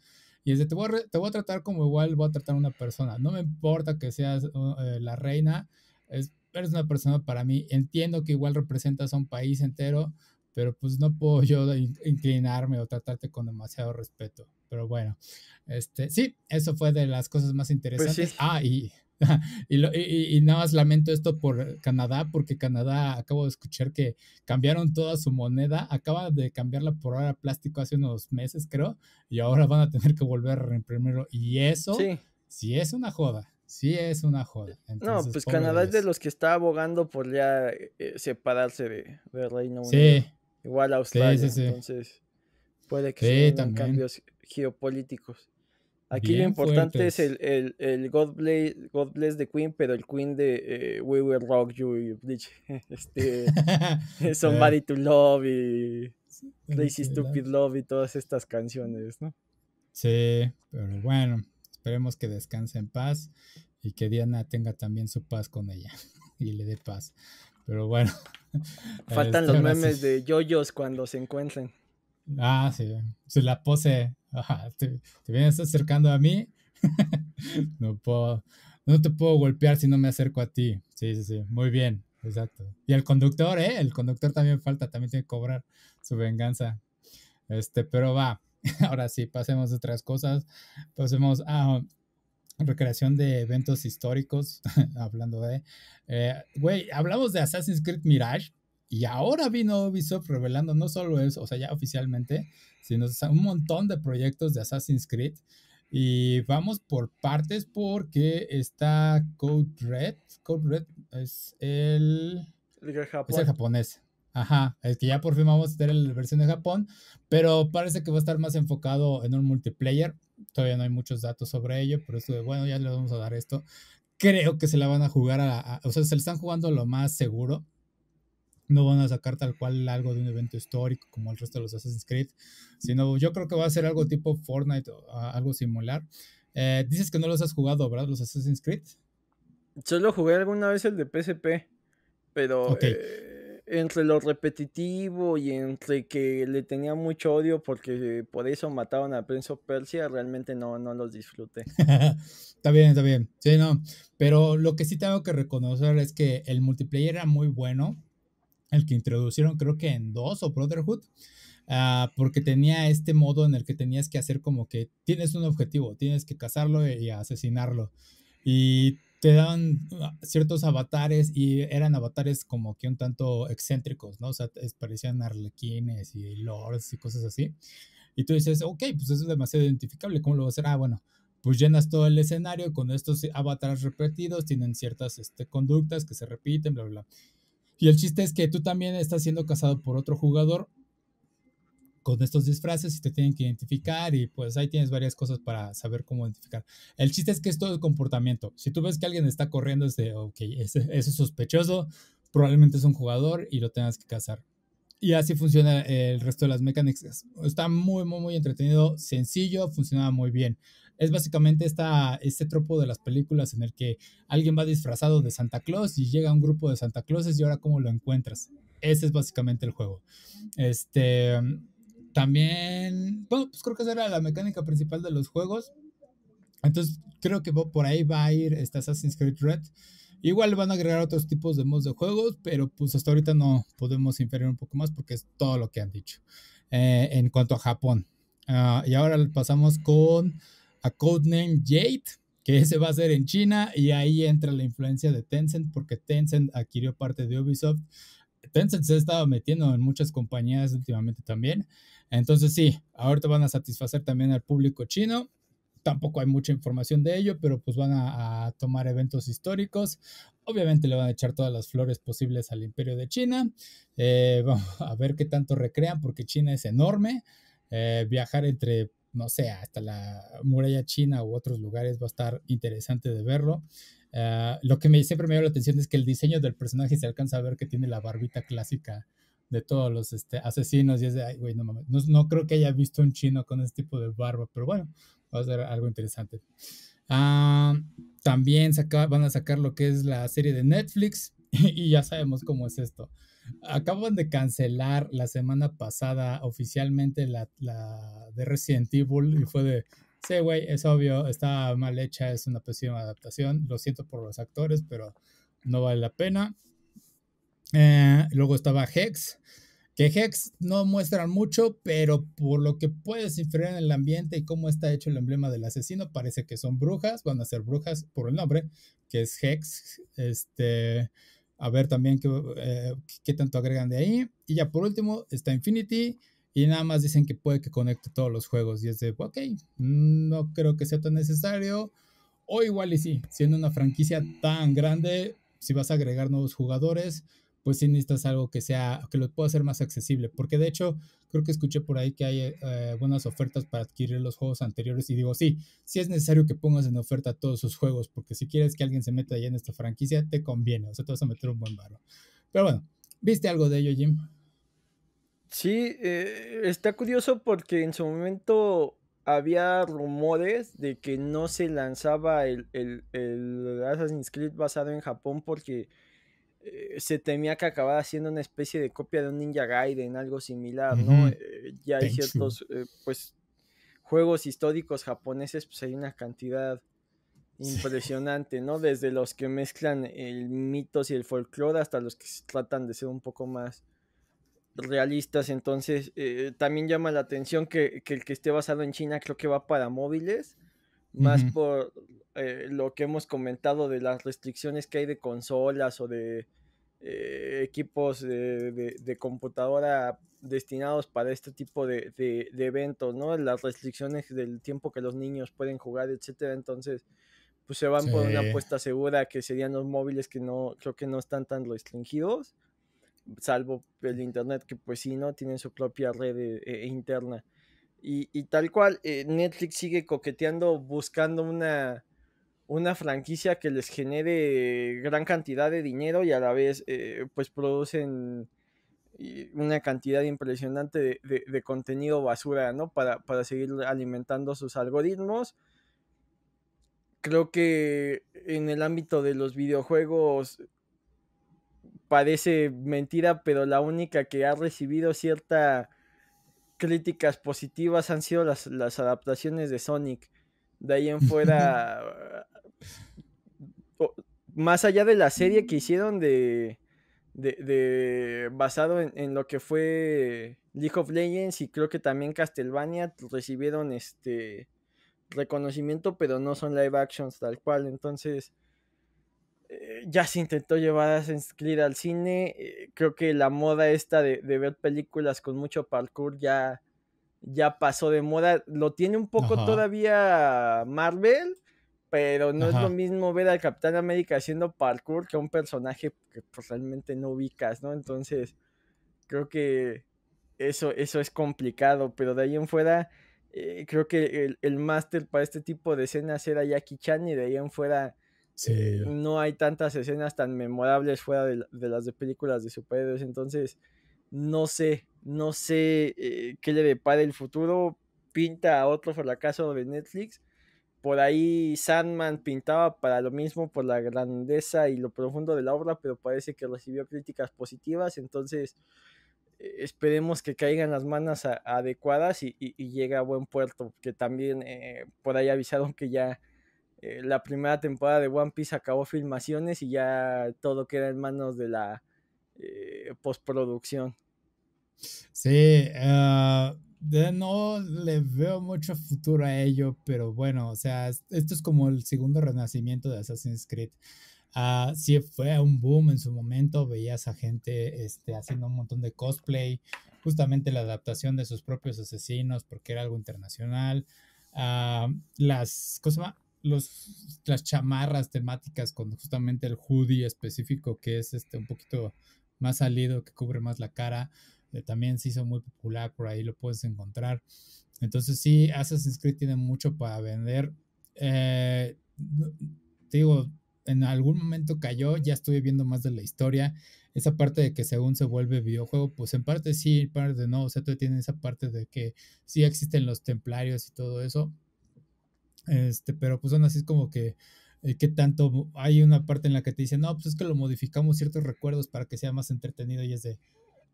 y es de, te voy, a, tratar como igual voy a tratar una persona. No me importa que seas uh, eh, la reina, es, eres una persona para mí. Entiendo que igual representas a un país entero, pero pues no puedo yo inclinarme o tratarte con demasiado respeto. Pero bueno, este, sí, eso fue de las cosas más pues interesantes. Ah, y y, nada más lamento esto por Canadá, porque Canadá acabo de escuchar que cambiaron toda su moneda, acaba de cambiarla por ahora plástico hace unos meses, creo, y ahora van a tener que volver a reimprimirlo. Y eso sí, es una joda. Sí, es una joda. no, pues Canadá es de los que está abogando por ya eh, eh, separarse de, de, Reino Unido. Igual a Australia. Entonces, puede que sean cambios geopolíticos. Aquí lo importante es el, el, el God, Bless, God, the Queen, pero el Queen de eh, We Will Rock You, Bleach. Este, eh, ah. Somebody to Love y Crazy Stupid Love y todas estas canciones, ¿no? Sí, pero bueno, esperemos que descanse en paz y que Diana tenga también su paz con ella y le dé paz. Pero bueno. Faltan los este, memes de yoyos cuando se encuentren. Ah, sí. Se la pose. te, vienes acercando a mí. no puedo, no te puedo golpear si no me acerco a ti. Sí, sí, sí. Muy bien. Exacto. Y el conductor, ¿eh? El conductor también falta, también tiene que cobrar su venganza. Este, pero va. Ahora sí, pasemos a otras cosas. Pasemos a recreación de eventos históricos, hablando de... Eh, güey, hablamos de Assassin's Creed Mirage, y ahora vino Ubisoft revelando no solo eso, o sea, ya oficialmente, sino un montón de proyectos de Assassin's Creed. Y vamos por partes porque está Code Red. Code Red es el... es el japonés. Ajá, el que ya por fin vamos a tener la versión de Japón, pero parece que va a estar más enfocado en un multiplayer. Todavía no hay muchos datos sobre ello, pero bueno, ya le vamos a dar esto. Creo que se la van a jugar a, O sea, se le están jugando lo más seguro no van a sacar tal cual algo de un evento histórico como el resto de los Assassin's Creed, sino yo creo que va a ser algo tipo Fortnite o algo similar. Eh, dices que no los has jugado, ¿verdad? Los Assassin's Creed. Solo jugué alguna vez el de PSP, pero eh, entre lo repetitivo y entre que le tenía mucho odio porque eh, por eso mataron a Prince of Persia, realmente no, no los disfruté. está bien, está bien. Sí, Pero lo que sí tengo que reconocer es que el multiplayer era muy bueno el que introducieron creo que en 2 o Brotherhood, ah, porque tenía este modo en el que tenías que hacer como que tienes un objetivo, tienes que cazarlo y asesinarlo. Y te daban ah, ciertos avatares y eran avatares como que un tanto excéntricos, ¿no? O sea, parecían arlequines y lords y cosas así. Y tú dices, ok, pues eso es demasiado identificable, ¿cómo lo vas a hacer? Ah, bueno, pues llenas todo el escenario con estos avatares repetidos, tienen ciertas este, conductas que se repiten, bla, bla, bla. Y el chiste es que tú también estás siendo cazado por otro jugador con estos disfraces y te tienen que identificar y pues ahí tienes varias cosas para saber cómo identificar. El chiste es que es todo el comportamiento. Si tú ves que alguien está corriendo, es de, ok, eso es sospechoso, probablemente es un jugador y lo tengas que cazar. Y así funciona el resto de las mecánicas. Está muy, muy, muy entretenido, sencillo, funcionaba muy bien es básicamente esta, este tropo de las películas en el que alguien va disfrazado de Santa Claus y llega un grupo de Santa Clauses y ahora cómo lo encuentras. Ese es básicamente el juego. Este, también, bueno, pues creo que esa era la mecánica principal de los juegos. Entonces, creo que por ahí va a ir esta Assassin's Creed Red. Igual van a agregar otros tipos de mods de juegos, pero pues hasta ahorita no podemos inferir un poco más porque es todo lo que han dicho eh, en cuanto a Japón. Ah, y ahora pasamos con a Codename Jade, que ese va a ser en China, y ahí entra la influencia de Tencent, porque Tencent adquirió parte de Ubisoft. Tencent se ha estado metiendo en muchas compañías últimamente también. Entonces sí, ahorita van a satisfacer también al público chino. Tampoco hay mucha información de ello, pero pues van a, tomar eventos históricos. Obviamente le van a echar todas las flores posibles al imperio de China. Eh, vamos a ver qué tanto recrean, porque China es enorme. Eh, viajar entre no sé, hasta la muralla china u otros lugares va a estar interesante de verlo. Ah, lo que me, siempre me llama la atención es que el diseño del personaje se alcanza a ver que tiene la barbita clásica de todos los este, asesinos y es de, no no, creo que haya visto un chino con ese tipo de barba, pero bueno, va a ser algo interesante. Ah, también van a sacar lo que es la serie de Netflix y ya sabemos cómo es esto acaban de cancelar la semana pasada oficialmente la, de Resident Evil y fue de, sí, güey, es obvio, está mal hecha, es una pésima adaptación, lo siento por los actores, pero no vale la pena. Eh, luego estaba Hex, que Hex no muestran mucho, pero por lo que puedes inferir en el ambiente y cómo está hecho el emblema del asesino, parece que son brujas, van a ser brujas por el nombre, que es Hex, este a ver también qué, eh, qué, tanto agregan de ahí. Y ya por último está Infinity y nada más dicen que puede que conecte todos los juegos y es de, ok, no creo que sea tan necesario. O igual y sí, siendo una franquicia tan grande, si vas a agregar nuevos jugadores, pues sí necesitas algo que sea, que lo pueda hacer más accesible. Porque de hecho, creo que escuché por ahí que hay eh, eh, buenas ofertas para adquirir los juegos anteriores. Y digo, sí, sí es necesario que pongas en oferta todos sus juegos, porque si quieres que alguien se meta allá en esta franquicia, te conviene. O sea, te vas a meter un buen barro. Pero bueno, ¿viste algo de ello, Jim? Sí, eh, está curioso porque en su momento había rumores de que no se lanzaba el, el Assassin's Creed basado en Japón porque eh, se temía que acabara siendo una especie de copia de un Ninja Gaiden, algo similar, ¿no? Eh, ya hay ciertos, eh, pues, juegos históricos japoneses, pues hay una cantidad impresionante, ¿no? Desde los que mezclan el mitos y el folclore hasta los que tratan de ser un poco más realistas, entonces también llama la atención que, que, el que esté basado en China creo que va para móviles, más por eh, lo que hemos comentado de las restricciones que hay de consolas o de eh, equipos de, computadora destinados para este tipo de, eventos, ¿no? Las restricciones del tiempo que los niños pueden jugar, etcétera. Entonces, pues se van por una apuesta segura que serían los móviles que no, creo que no están tan restringidos, salvo el internet que pues sí, ¿no? Tienen su propia red eh, interna. Y, tal cual, eh, Netflix sigue coqueteando buscando una, una franquicia que les genere gran cantidad de dinero y a la vez eh, pues producen eh, una cantidad impresionante de, contenido basura, ¿no? Para, para, seguir alimentando sus algoritmos. Creo que en el ámbito de los videojuegos parece mentira, pero la única que ha recibido cierta críticas positivas han sido las, las adaptaciones de Sonic. De ahí en fuera, más allá de la serie que hicieron de, de, basado en, en, lo que fue League of Legends y creo que también Castlevania recibieron este reconocimiento, pero no son live actions tal cual. Entonces, eh, ya se intentó llevar a Creed al cine. Eh, creo que la moda esta de, ver películas con mucho parkour ya, ya pasó de moda. Lo tiene un poco todavía Marvel, pero no es lo mismo ver al Capitán América haciendo parkour que un personaje que pues, realmente no ubicas, ¿no? Entonces, creo que eso, eso es complicado, pero de ahí en fuera, eh, creo que el, el máster para este tipo de escenas era Jackie Chan y de ahí en fuera no hay tantas escenas tan memorables fuera de, las de películas de superhéroes. Entonces, no sé, no sé eh, qué le depara el futuro. Pinta a otro fracaso de Netflix. Por ahí Sandman pintaba para lo mismo por la grandeza y lo profundo de la obra, pero parece que recibió críticas positivas. Entonces, eh, esperemos que caigan las manos adecuadas y, llegue a buen puerto. Que también eh, por ahí avisaron que ya eh, la primera temporada de One Piece acabó filmaciones y ya todo queda en manos de la eh, postproducción. Sí, ah, no le veo mucho futuro a ello, pero bueno, o sea, esto es como el segundo renacimiento de Assassin's Creed. Ah, sí fue un boom en su momento, veías a gente este, haciendo un montón de cosplay, justamente la adaptación de sus propios asesinos porque era algo internacional. Ah, las, cosas más los, las chamarras temáticas con justamente el hoodie específico que es este un poquito más salido, que cubre más la cara. Eh, también se hizo muy popular, por ahí lo puedes encontrar. Entonces sí, Assassin's Creed tiene mucho para vender. Eh, digo, en algún momento cayó, ya estuve viendo más de la historia. Esa parte de que según se vuelve videojuego, pues en parte sí, en parte no. O sea, tiene esa parte de que sí existen los templarios y todo eso. Este, pero pues son así es como que eh, qué tanto hay una parte en la que te dicen, no, pues es que lo modificamos ciertos recuerdos para que sea más entretenido y es de,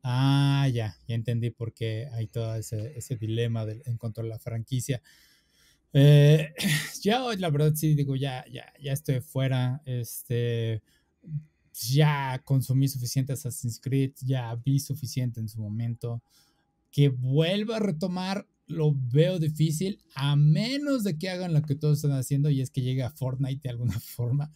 ah, ya, ya entendí por qué hay todo ese, ese dilema en cuanto a la franquicia. Eh, ya hoy la verdad sí digo, ya, ya, ya estoy fuera, este, ya consumí suficiente Assassin's Creed, ya vi suficiente en su momento. Que vuelva a retomar lo veo difícil, a menos de que hagan lo que todos están haciendo y es que llegue a Fortnite de alguna forma.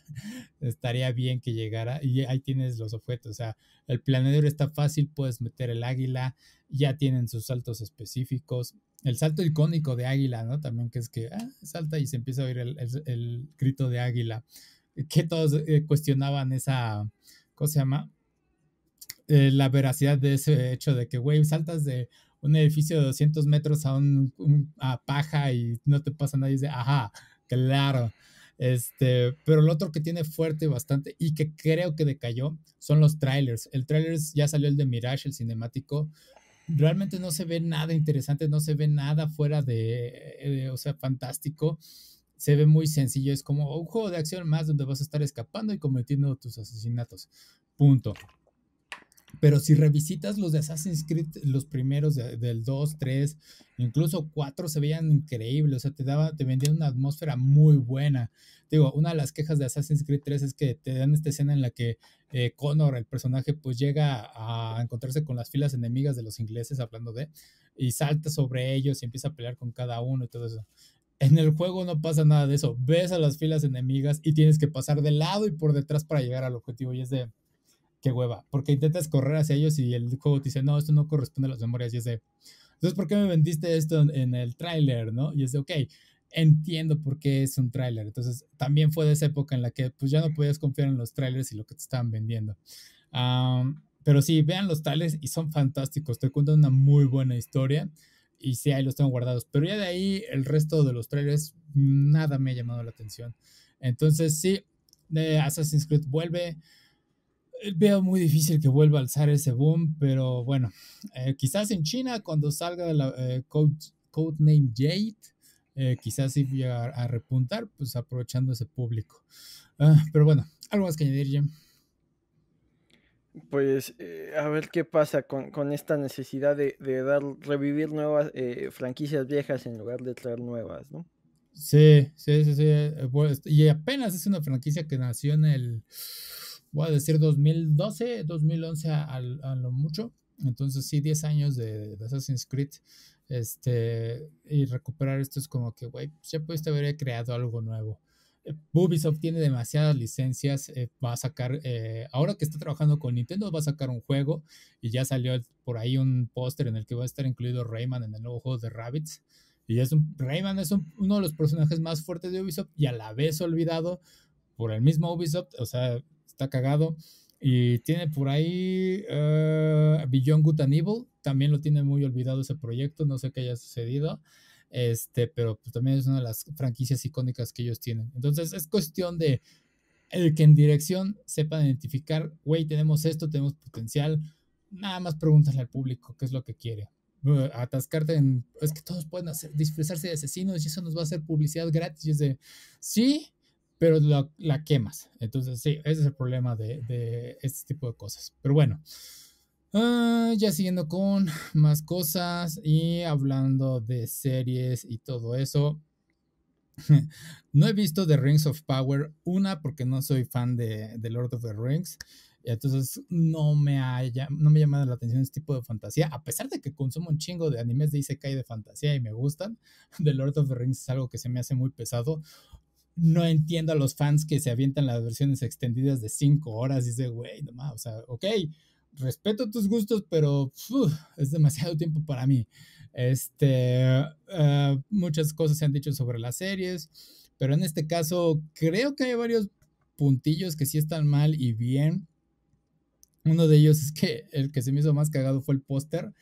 Estaría bien que llegara y ahí tienes los objetos. O sea, el planeador está fácil, puedes meter el águila, ya tienen sus saltos específicos. El salto icónico de águila, ¿no? También que es que ah, salta y se empieza a oír el, grito de águila. Que todos eh, cuestionaban esa, ¿cómo se llama? Eh, la veracidad de ese hecho de que, güey, saltas de un edificio de 200 metros a, un, paja y no te pasa nadie, dice, ajá, claro. Este, pero el otro que tiene fuerte bastante y que creo que decayó son los trailers. El trailer ya salió el de Mirage, el cinemático. Realmente no se ve nada interesante, no se ve nada fuera de, eh, o sea, fantástico. Se ve muy sencillo, es como un juego de acción más donde vas a estar escapando y cometiendo tus asesinatos. Punto. Pero si revisitas los de Assassin's Creed, los primeros del 2, 3, incluso 4 se veían increíbles, o sea, te daba, te vendía una atmósfera muy buena. Digo, una de las quejas de Assassin's Creed 3 es que te dan esta escena en la que eh, Connor, el personaje, pues llega a encontrarse con las filas enemigas de los ingleses, hablando de, y salta sobre ellos y empieza a pelear con cada uno y todo eso. En el juego no pasa nada de eso. Ves a las filas enemigas y tienes que pasar de lado y por detrás para llegar al objetivo. Y es de, qué hueva, porque intentas correr hacia ellos y el juego te dice, no, esto no corresponde a las memorias, y es de, entonces, ¿por qué me vendiste esto en, el tráiler, no? Y es de, ok, entiendo por qué es un tráiler, entonces también fue de esa época en la que pues ya no podías confiar en los trailers y lo que te estaban vendiendo. pero sí, vean los tales y son fantásticos, te cuentan una muy buena historia y sí, ahí los tengo guardados, pero ya de ahí el resto de los trailers, nada me ha llamado la atención. Entonces, sí, Assassin's Creed vuelve. Veo muy difícil que vuelva a alzar ese boom, pero bueno, eh, quizás en China cuando salga la eh, Codename Jade, eh, quizás sí a, a, repuntar, pues aprovechando ese público. Ah, pero bueno, algo más que añadir, Jim. Pues a ver qué pasa con, esta necesidad de, dar, revivir nuevas franquicias viejas en lugar de traer nuevas, ¿no? Sí, sí, sí, sí. Pues, y apenas es una franquicia que nació en el voy a decir 2012, 2011 a, lo mucho. Entonces sí, 10 años de, Assassin's Creed. Este, y recuperar esto es como que, güey, pues ya pudiste haber creado algo nuevo. Eh, Ubisoft tiene demasiadas licencias, eh, va a sacar, eh, ahora que está trabajando con Nintendo, va a sacar un juego y ya salió por ahí un póster en el que va a estar incluido Rayman en el nuevo juego de Rabbits. Y es un, Rayman es uno de los personajes más fuertes de Ubisoft y a la vez olvidado por el mismo Ubisoft. O sea, está cagado. Y tiene por ahí uh, Beyond Good Evil, también lo tiene muy olvidado ese proyecto, no sé qué haya sucedido, este, pero pues, también es una de las franquicias icónicas que ellos tienen. Entonces es cuestión de el que en dirección sepan identificar, güey, tenemos esto, tenemos potencial, nada más pregúntale al público qué es lo que quiere. Atascarte en, es que todos pueden hacer, disfrazarse de asesinos y eso nos va a hacer publicidad gratis. Y es de, sí, pero la, la quemas. Entonces, sí, ese es el problema de, este tipo de cosas. Pero bueno, ah, ya siguiendo con más cosas y hablando de series y todo eso. No he visto The Rings of Power, una porque no soy fan de, de Lord of the Rings, entonces no me, no me ha llamado la atención este tipo de fantasía, a pesar de que consumo un chingo de animes de Isekai de fantasía y me gustan, The Lord of the Rings es algo que se me hace muy pesado, no entiendo a los fans que se avientan las versiones extendidas de 5 horas y dice, güey, nomás, o sea, ok, respeto tus gustos, pero es demasiado tiempo para mí. Este, eh, muchas cosas se han dicho sobre las series, pero en este caso creo que hay varios puntillos que sí están mal y bien. Uno de ellos es que el que se me hizo más cagado fue el póster.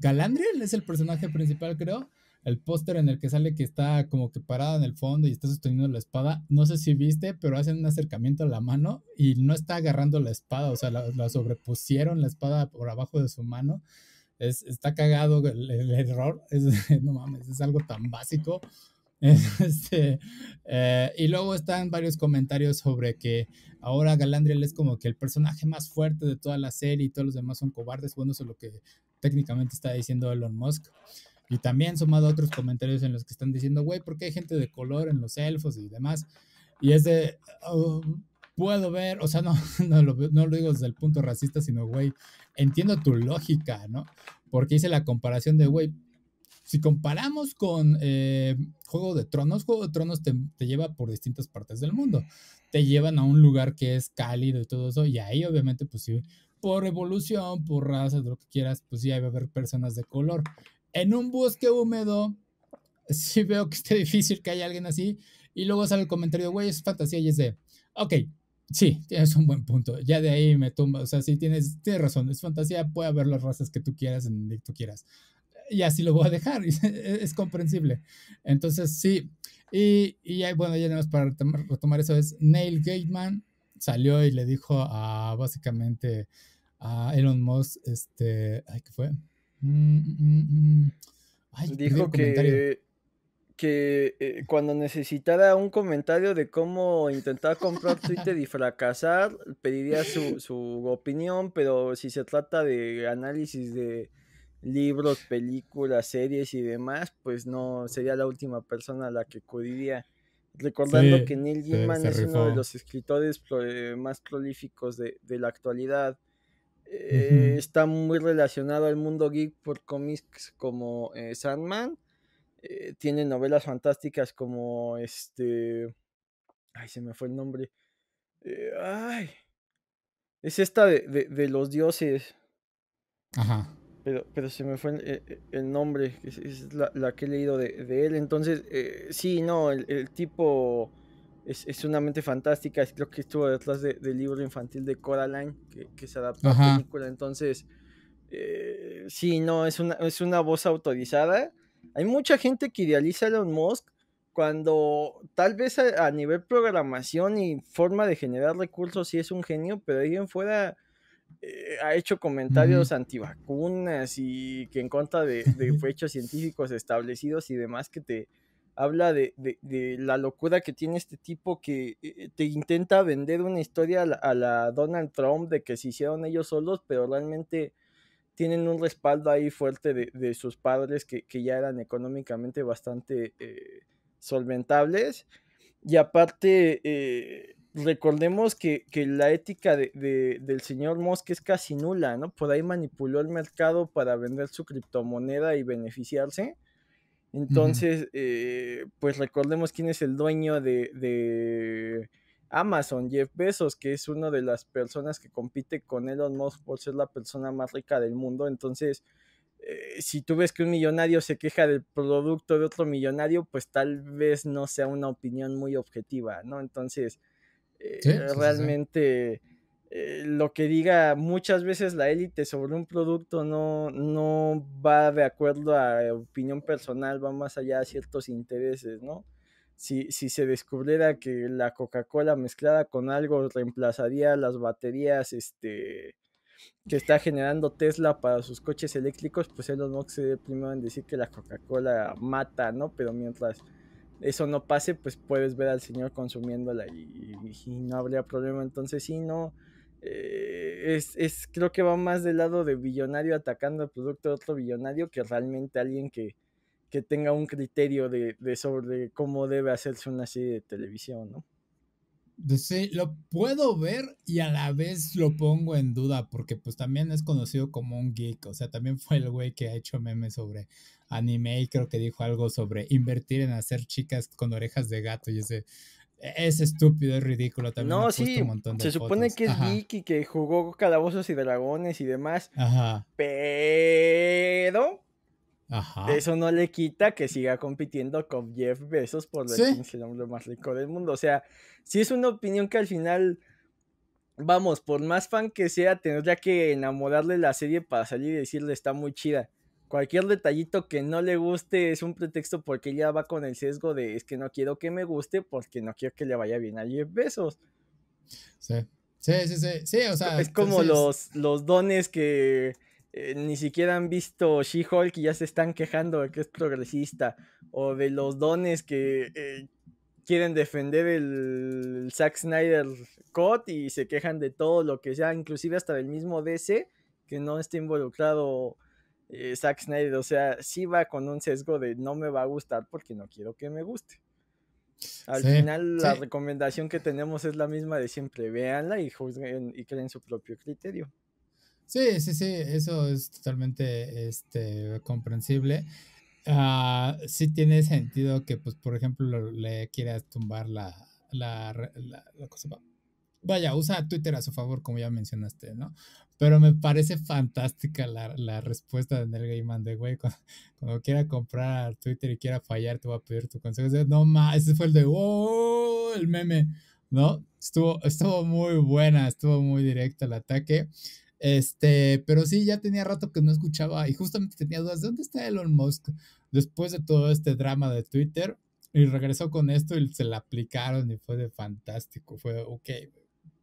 Galandriel es el personaje principal, creo el póster en el que sale que está como que parada en el fondo y está sosteniendo la espada. No sé si viste, pero hacen un acercamiento a la mano y no está agarrando la espada, o sea, la, sobrepusieron la espada por abajo de su mano. está cagado el, error, es, no mames, es algo tan básico. Este, eh, y luego están varios comentarios sobre que ahora Galandriel es como que el personaje más fuerte de toda la serie y todos los demás son cobardes. Bueno, eso es lo que técnicamente está diciendo Elon Musk. Y también sumado a otros comentarios en los que están diciendo, güey, ¿por qué hay gente de color en los elfos y demás? Y es de, oh, puedo ver, o sea, no, no, lo, digo desde el punto racista, sino, güey, entiendo tu lógica, ¿no? Porque hice la comparación de, güey, si comparamos con eh, Juego de Tronos, Juego de Tronos te, lleva por distintas partes del mundo. Te llevan a un lugar que es cálido y todo eso. Y ahí, obviamente, pues sí, por evolución, por raza, lo que quieras, pues sí, ahí va a haber personas de color en un bosque húmedo, sí veo que esté difícil que haya alguien así. Y luego sale el comentario, güey, es fantasía y es de, ok, sí, tienes un buen punto. Ya de ahí me tumba. O sea, sí, tienes, tienes razón, es fantasía, puede haber las razas que tú quieras en donde tú quieras. Y así lo voy a dejar, es, comprensible. Entonces, sí. Y, y bueno, ya nada más para retomar, eso es Neil Gaiman salió y le dijo a básicamente a Elon Musk, este, ay, ¿qué fue? Mm, mm, mm, Dijo que, que eh, cuando necesitara un comentario de cómo intentar comprar Twitter y fracasar, pediría su, opinión, pero si se trata de análisis de libros, películas, series y demás, pues no sería la última persona a la que acudiría. Recordando que Neil Gaiman es uno de los escritores eh, más prolíficos de la actualidad. Eh, está muy relacionado al mundo geek por cómics como eh, Sandman. Eh, tiene novelas fantásticas como este. Ay, se me fue el nombre. ay. Es esta de, los dioses. Ajá. Pero, pero, se me fue el, e, e, nombre. Es, la, que he leído de, él. Entonces, sí, no, el, el tipo es, una mente fantástica. Creo que estuvo detrás del libro infantil de Coraline, que, se adaptó a la película. Entonces, eh, sí, no, es una, es una voz autorizada. Hay mucha gente que idealiza a Elon Musk cuando tal vez a, nivel programación y forma de generar recursos sí es un genio, pero alguien fuera eh, ha hecho comentarios antivacunas y que en contra de, de hechos científicos establecidos y demás que te, habla de, la locura que tiene este tipo que eh, te intenta vender una historia a la, Donald Trump de que se hicieron ellos solos, pero realmente tienen un respaldo ahí fuerte de, sus padres que, ya eran económicamente bastante eh, solventables. Y aparte, eh, recordemos que, que, la ética del señor Musk es casi nula, ¿no? Por ahí manipuló el mercado para vender su criptomoneda y beneficiarse entonces, eh, pues recordemos quién es el dueño de, Amazon, Jeff Bezos, que es una de las personas que compite con Elon Musk por ser la persona más rica del mundo. Entonces, eh, si tú ves que un millonario se queja del producto de otro millonario, pues tal vez no sea una opinión muy objetiva, ¿no? Entonces, eh, realmente... Eh, lo que diga muchas veces la élite sobre un producto no, no va de acuerdo a opinión personal, va más allá de ciertos intereses, ¿no? Si, si se descubriera que la Coca-Cola mezclada con algo reemplazaría las baterías este, que está generando Tesla para sus coches eléctricos, pues él no se el primero en decir que la Coca-Cola mata, ¿no? Pero mientras eso no pase, pues puedes ver al señor consumiéndola y, y no habría problema. Entonces, sí, no, eh, es, creo que va más del lado de billonario atacando el producto de otro billonario que realmente alguien que, que tenga un criterio de, sobre cómo debe hacerse una serie de televisión, ¿no? Sí, lo puedo ver y a la vez lo pongo en duda porque pues también es conocido como un geek, o sea, también fue el güey que ha hecho memes sobre anime y creo que dijo algo sobre invertir en hacer chicas con orejas de gato y ese, e-, es estúpido, es ridículo también. No, sí, se supone que es Vicky que jugó calabozos y dragones y demás. Ajá. Pero Ajá. Eso no le quita que siga compitiendo con Jeff Bezos por el hombre más rico del mundo. O sea, si es una opinión que al final, vamos, por más fan que sea, tendría que enamorarle la serie para salir y decirle está muy chida. Cualquier detallito que no le guste es un pretexto porque ella va con el sesgo de es que no quiero que me guste porque no quiero que le vaya bien a 10 besos. Sí. Sí, sí, sí, o sea. Es como los, los dones que eh, ni siquiera han visto She-Hulk y ya se están quejando de que es progresista, o de los dones que eh, quieren defender el, Zack Snyder Cut y se quejan de todo lo que sea, inclusive hasta del mismo DC, que no esté involucrado eh, Zack Snyder, o sea, sí va con un sesgo de no me va a gustar porque no quiero que me guste. Al final la recomendación que tenemos es la misma de siempre, véanla y juzguen y creen su propio criterio. Sí, sí, sí, eso es totalmente este, comprensible. Uh, sí tiene sentido que, pues, por ejemplo, le quieras tumbar la, la, la, la cosa. Vaya, usa Twitter a su favor, como ya mencionaste, ¿no? Pero me parece fantástica la, la respuesta de Neil Gaiman de, güey, cuando, quiera comprar Twitter y quiera fallar, te voy a pedir tu consejo. no más, ese fue el de, oh, el meme, ¿no? Estuvo, estuvo muy buena, estuvo muy directa el ataque. Este, pero sí, ya tenía rato que no escuchaba y justamente tenía dudas, ¿de dónde está Elon Musk después de todo este drama de Twitter? Y regresó con esto y se la aplicaron y fue de fantástico, fue ok,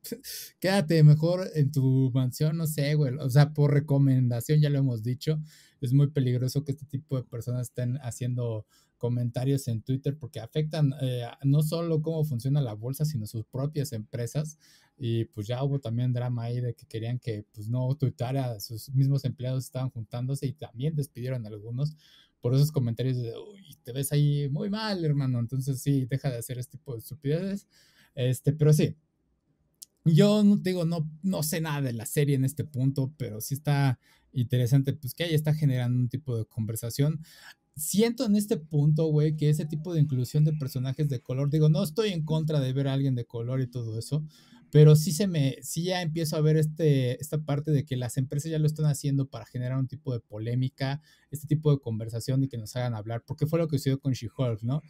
quédate mejor en tu mansión, no sé, güey. O sea, por recomendación, ya lo hemos dicho, es muy peligroso que este tipo de personas estén haciendo comentarios en Twitter porque afectan eh, no solo cómo funciona la bolsa, sino sus propias empresas. Y pues ya hubo también drama ahí de que querían que pues no tuitara, sus mismos empleados estaban juntándose y también despidieron a algunos por esos comentarios de, uy, te ves ahí muy mal, hermano. Entonces sí, deja de hacer este tipo de estupideces. Este, pero sí, yo no te digo, no, no sé nada de la serie en este punto, pero sí está interesante, pues que ahí está generando un tipo de conversación. Siento en este punto, güey, que ese tipo de inclusión de personajes de color, digo, no estoy en contra de ver a alguien de color y todo eso, pero sí se me, sí ya empiezo a ver este, esta parte de que las empresas ya lo están haciendo para generar un tipo de polémica, este tipo de conversación y que nos hagan hablar, porque fue lo que sucedió con She-Hulk, ¿no?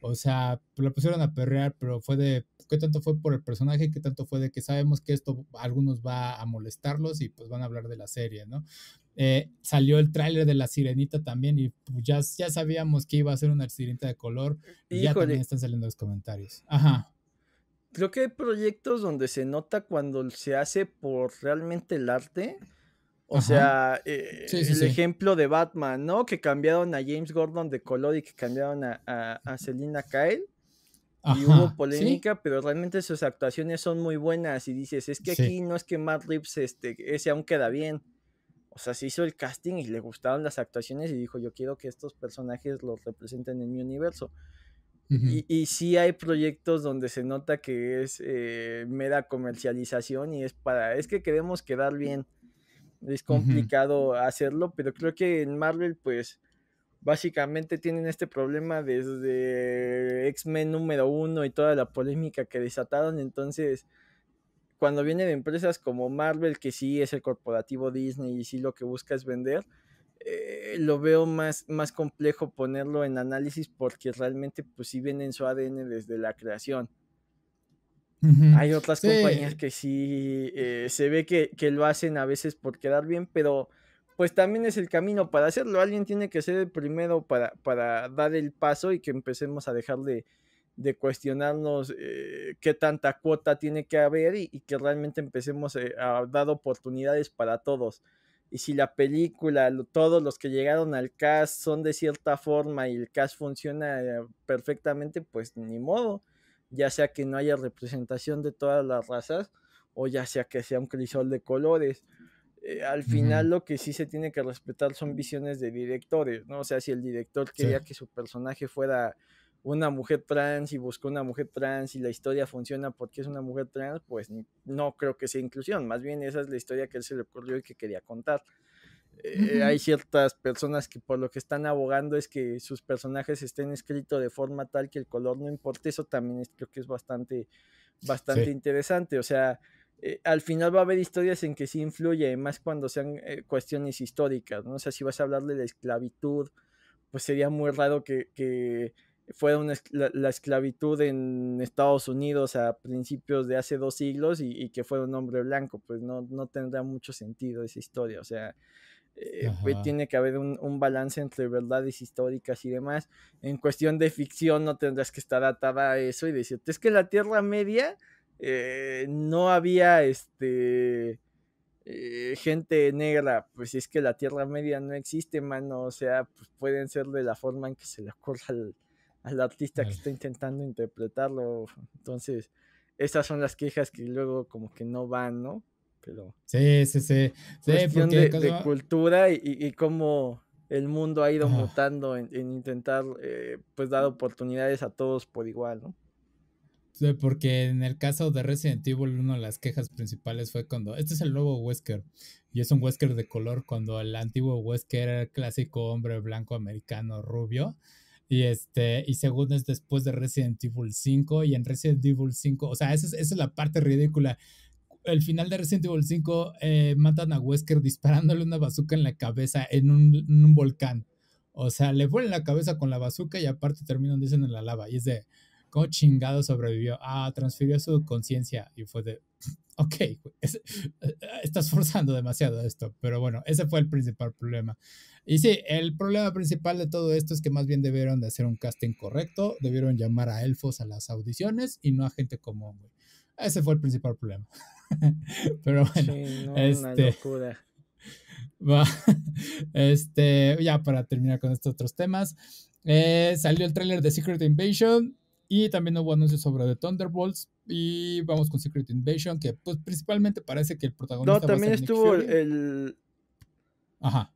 O sea, lo pusieron a perrear, pero fue de qué tanto fue por el personaje, qué tanto fue de que sabemos que esto algunos va a molestarlos y pues van a hablar de la serie, ¿no? Eh, salió el tráiler de La Sirenita también y pues, ya, ya sabíamos que iba a ser una sirenita de color y ya también están saliendo los comentarios. Ajá. Creo que hay proyectos donde se nota cuando se hace por realmente el arte o sea, eh, el ejemplo de Batman, ¿no? Que cambiaron a James Gordon de color y que cambiaron a, a, Selina Kyle. y hubo polémica, pero realmente sus actuaciones son muy buenas. Y dices, es que aquí no es que Matt Reeves este, ese aún queda bien. O sea, se hizo el casting y le gustaron las actuaciones y dijo, yo quiero que estos personajes los representen en mi universo. y, sí hay proyectos donde se nota que es eh, mera comercialización y es para, es que queremos quedar bien es complicado hacerlo, pero creo que en Marvel, pues, básicamente tienen este problema desde X-Men número uno y toda la polémica que desataron, entonces, cuando viene de empresas como Marvel, que sí es el corporativo Disney y sí lo que busca es vender, eh, lo veo más, más complejo ponerlo en análisis porque realmente pues sí viene en su ADN desde la creación. Hay otras compañías que sí eh, se ve que, lo hacen a veces por quedar bien, pero pues también es el camino para hacerlo. Alguien tiene que ser el primero para, dar el paso y que empecemos a dejar de, cuestionarnos eh, qué tanta cuota tiene que haber y, que realmente empecemos eh, a dar oportunidades para todos. Y si la película, todos los que llegaron al cast son de cierta forma y el cast funciona perfectamente, pues ni modo ya sea que no haya representación de todas las razas o ya sea que sea un crisol de colores. Eh, al final lo que sí se tiene que respetar son visiones de directores, ¿no? O sea, si el director quería que su personaje fuera una mujer trans y buscó una mujer trans y la historia funciona porque es una mujer trans, pues no creo que sea inclusión, más bien esa es la historia que él se le ocurrió y que quería contar hay ciertas personas que por lo que están abogando es que sus personajes estén escritos de forma tal que el color no importe. Eso también creo que es bastante, bastante interesante. O sea, eh, al final va a haber historias en que sí influye, más cuando sean eh, cuestiones históricas, ¿no? O sea, si vas a hablar de la esclavitud, pues sería muy raro que, fuera una, la, esclavitud en Estados Unidos a principios de hace dos siglos y, que fuera un hombre blanco, pues no, no tendrá mucho sentido esa historia, o sea, eh, tiene que haber un, balance entre verdades históricas y demás. En cuestión de ficción no tendrás que estar atada a eso y decirte, es que en la Tierra Media eh, no había este eh, gente negra, pues es que la Tierra Media no existe, mano, o sea, pues pueden ser de la forma en que se le ocurra al artista que está intentando interpretarlo. Entonces, esas son las quejas que luego como que no van, ¿no? Sí, sí, sí. cuestión de, cultura y, y, cómo el mundo ha ido mutando en, intentar, eh, pues, dar oportunidades a todos por igual, ¿no? Sí, porque en el caso de Resident Evil, una de las quejas principales fue cuando, este es el nuevo Wesker, y es un Wesker de color, cuando el antiguo Wesker era el clásico hombre blanco americano rubio, y este, y según es después de Resident Evil 5, y en Resident Evil 5, o sea, esa es, esa es la parte ridícula el final de Resident Evil 5 eh, matan a Wesker disparándole una bazooka en la cabeza en un, volcán. O sea, le ponen la cabeza con la bazooka y aparte terminan dicen en la lava. Y es de, ¿cómo chingado sobrevivió? Ah, transfirió su conciencia y fue de, ok, eh, estás forzando demasiado esto. Pero bueno, ese fue el principal problema. Y sí, el problema principal de todo esto es que más bien debieron de hacer un casting correcto, debieron llamar a elfos a las audiciones y no a gente común, Ese fue el principal problema. Pero bueno, este, va, este, ya para terminar con estos otros temas, eh, salió el tráiler de Secret Invasion y también hubo anuncios sobre The Thunderbolts y vamos con Secret Invasion que pues principalmente parece que el protagonista no también estuvo el ajá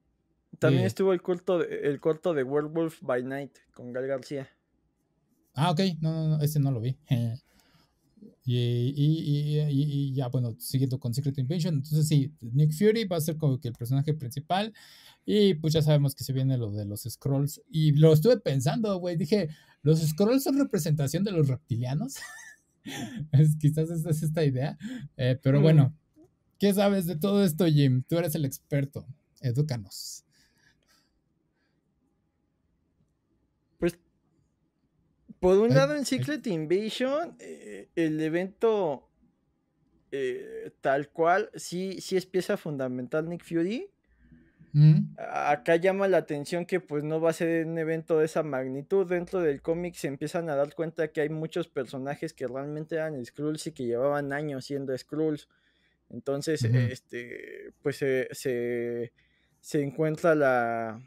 también eh, estuvo el corto de, el corto de Werewolf by Night con Gal García ah ok no no no ese no lo vi Y, ya, bueno, siguiendo con Secret Invasion, entonces sí, Nick Fury va a ser como que el personaje principal. Y pues ya sabemos que se viene lo de los Scrolls. Y lo estuve pensando, güey, dije, ¿los Scrolls son representación de los reptilianos? quizás esa es esta idea. Eh, pero hmm. bueno, ¿qué sabes de todo esto, Jim? Tú eres el experto, edúcanos. Por un lado, en Secret Invasion, eh, el evento eh, tal cual sí, sí es pieza fundamental Nick Fury. Mm. Acá llama la atención que pues no va a ser un evento de esa magnitud. Dentro del cómic se empiezan a dar cuenta que hay muchos personajes que realmente eran Skrulls y que llevaban años siendo Skrulls. Entonces, este, pues se, se encuentra la,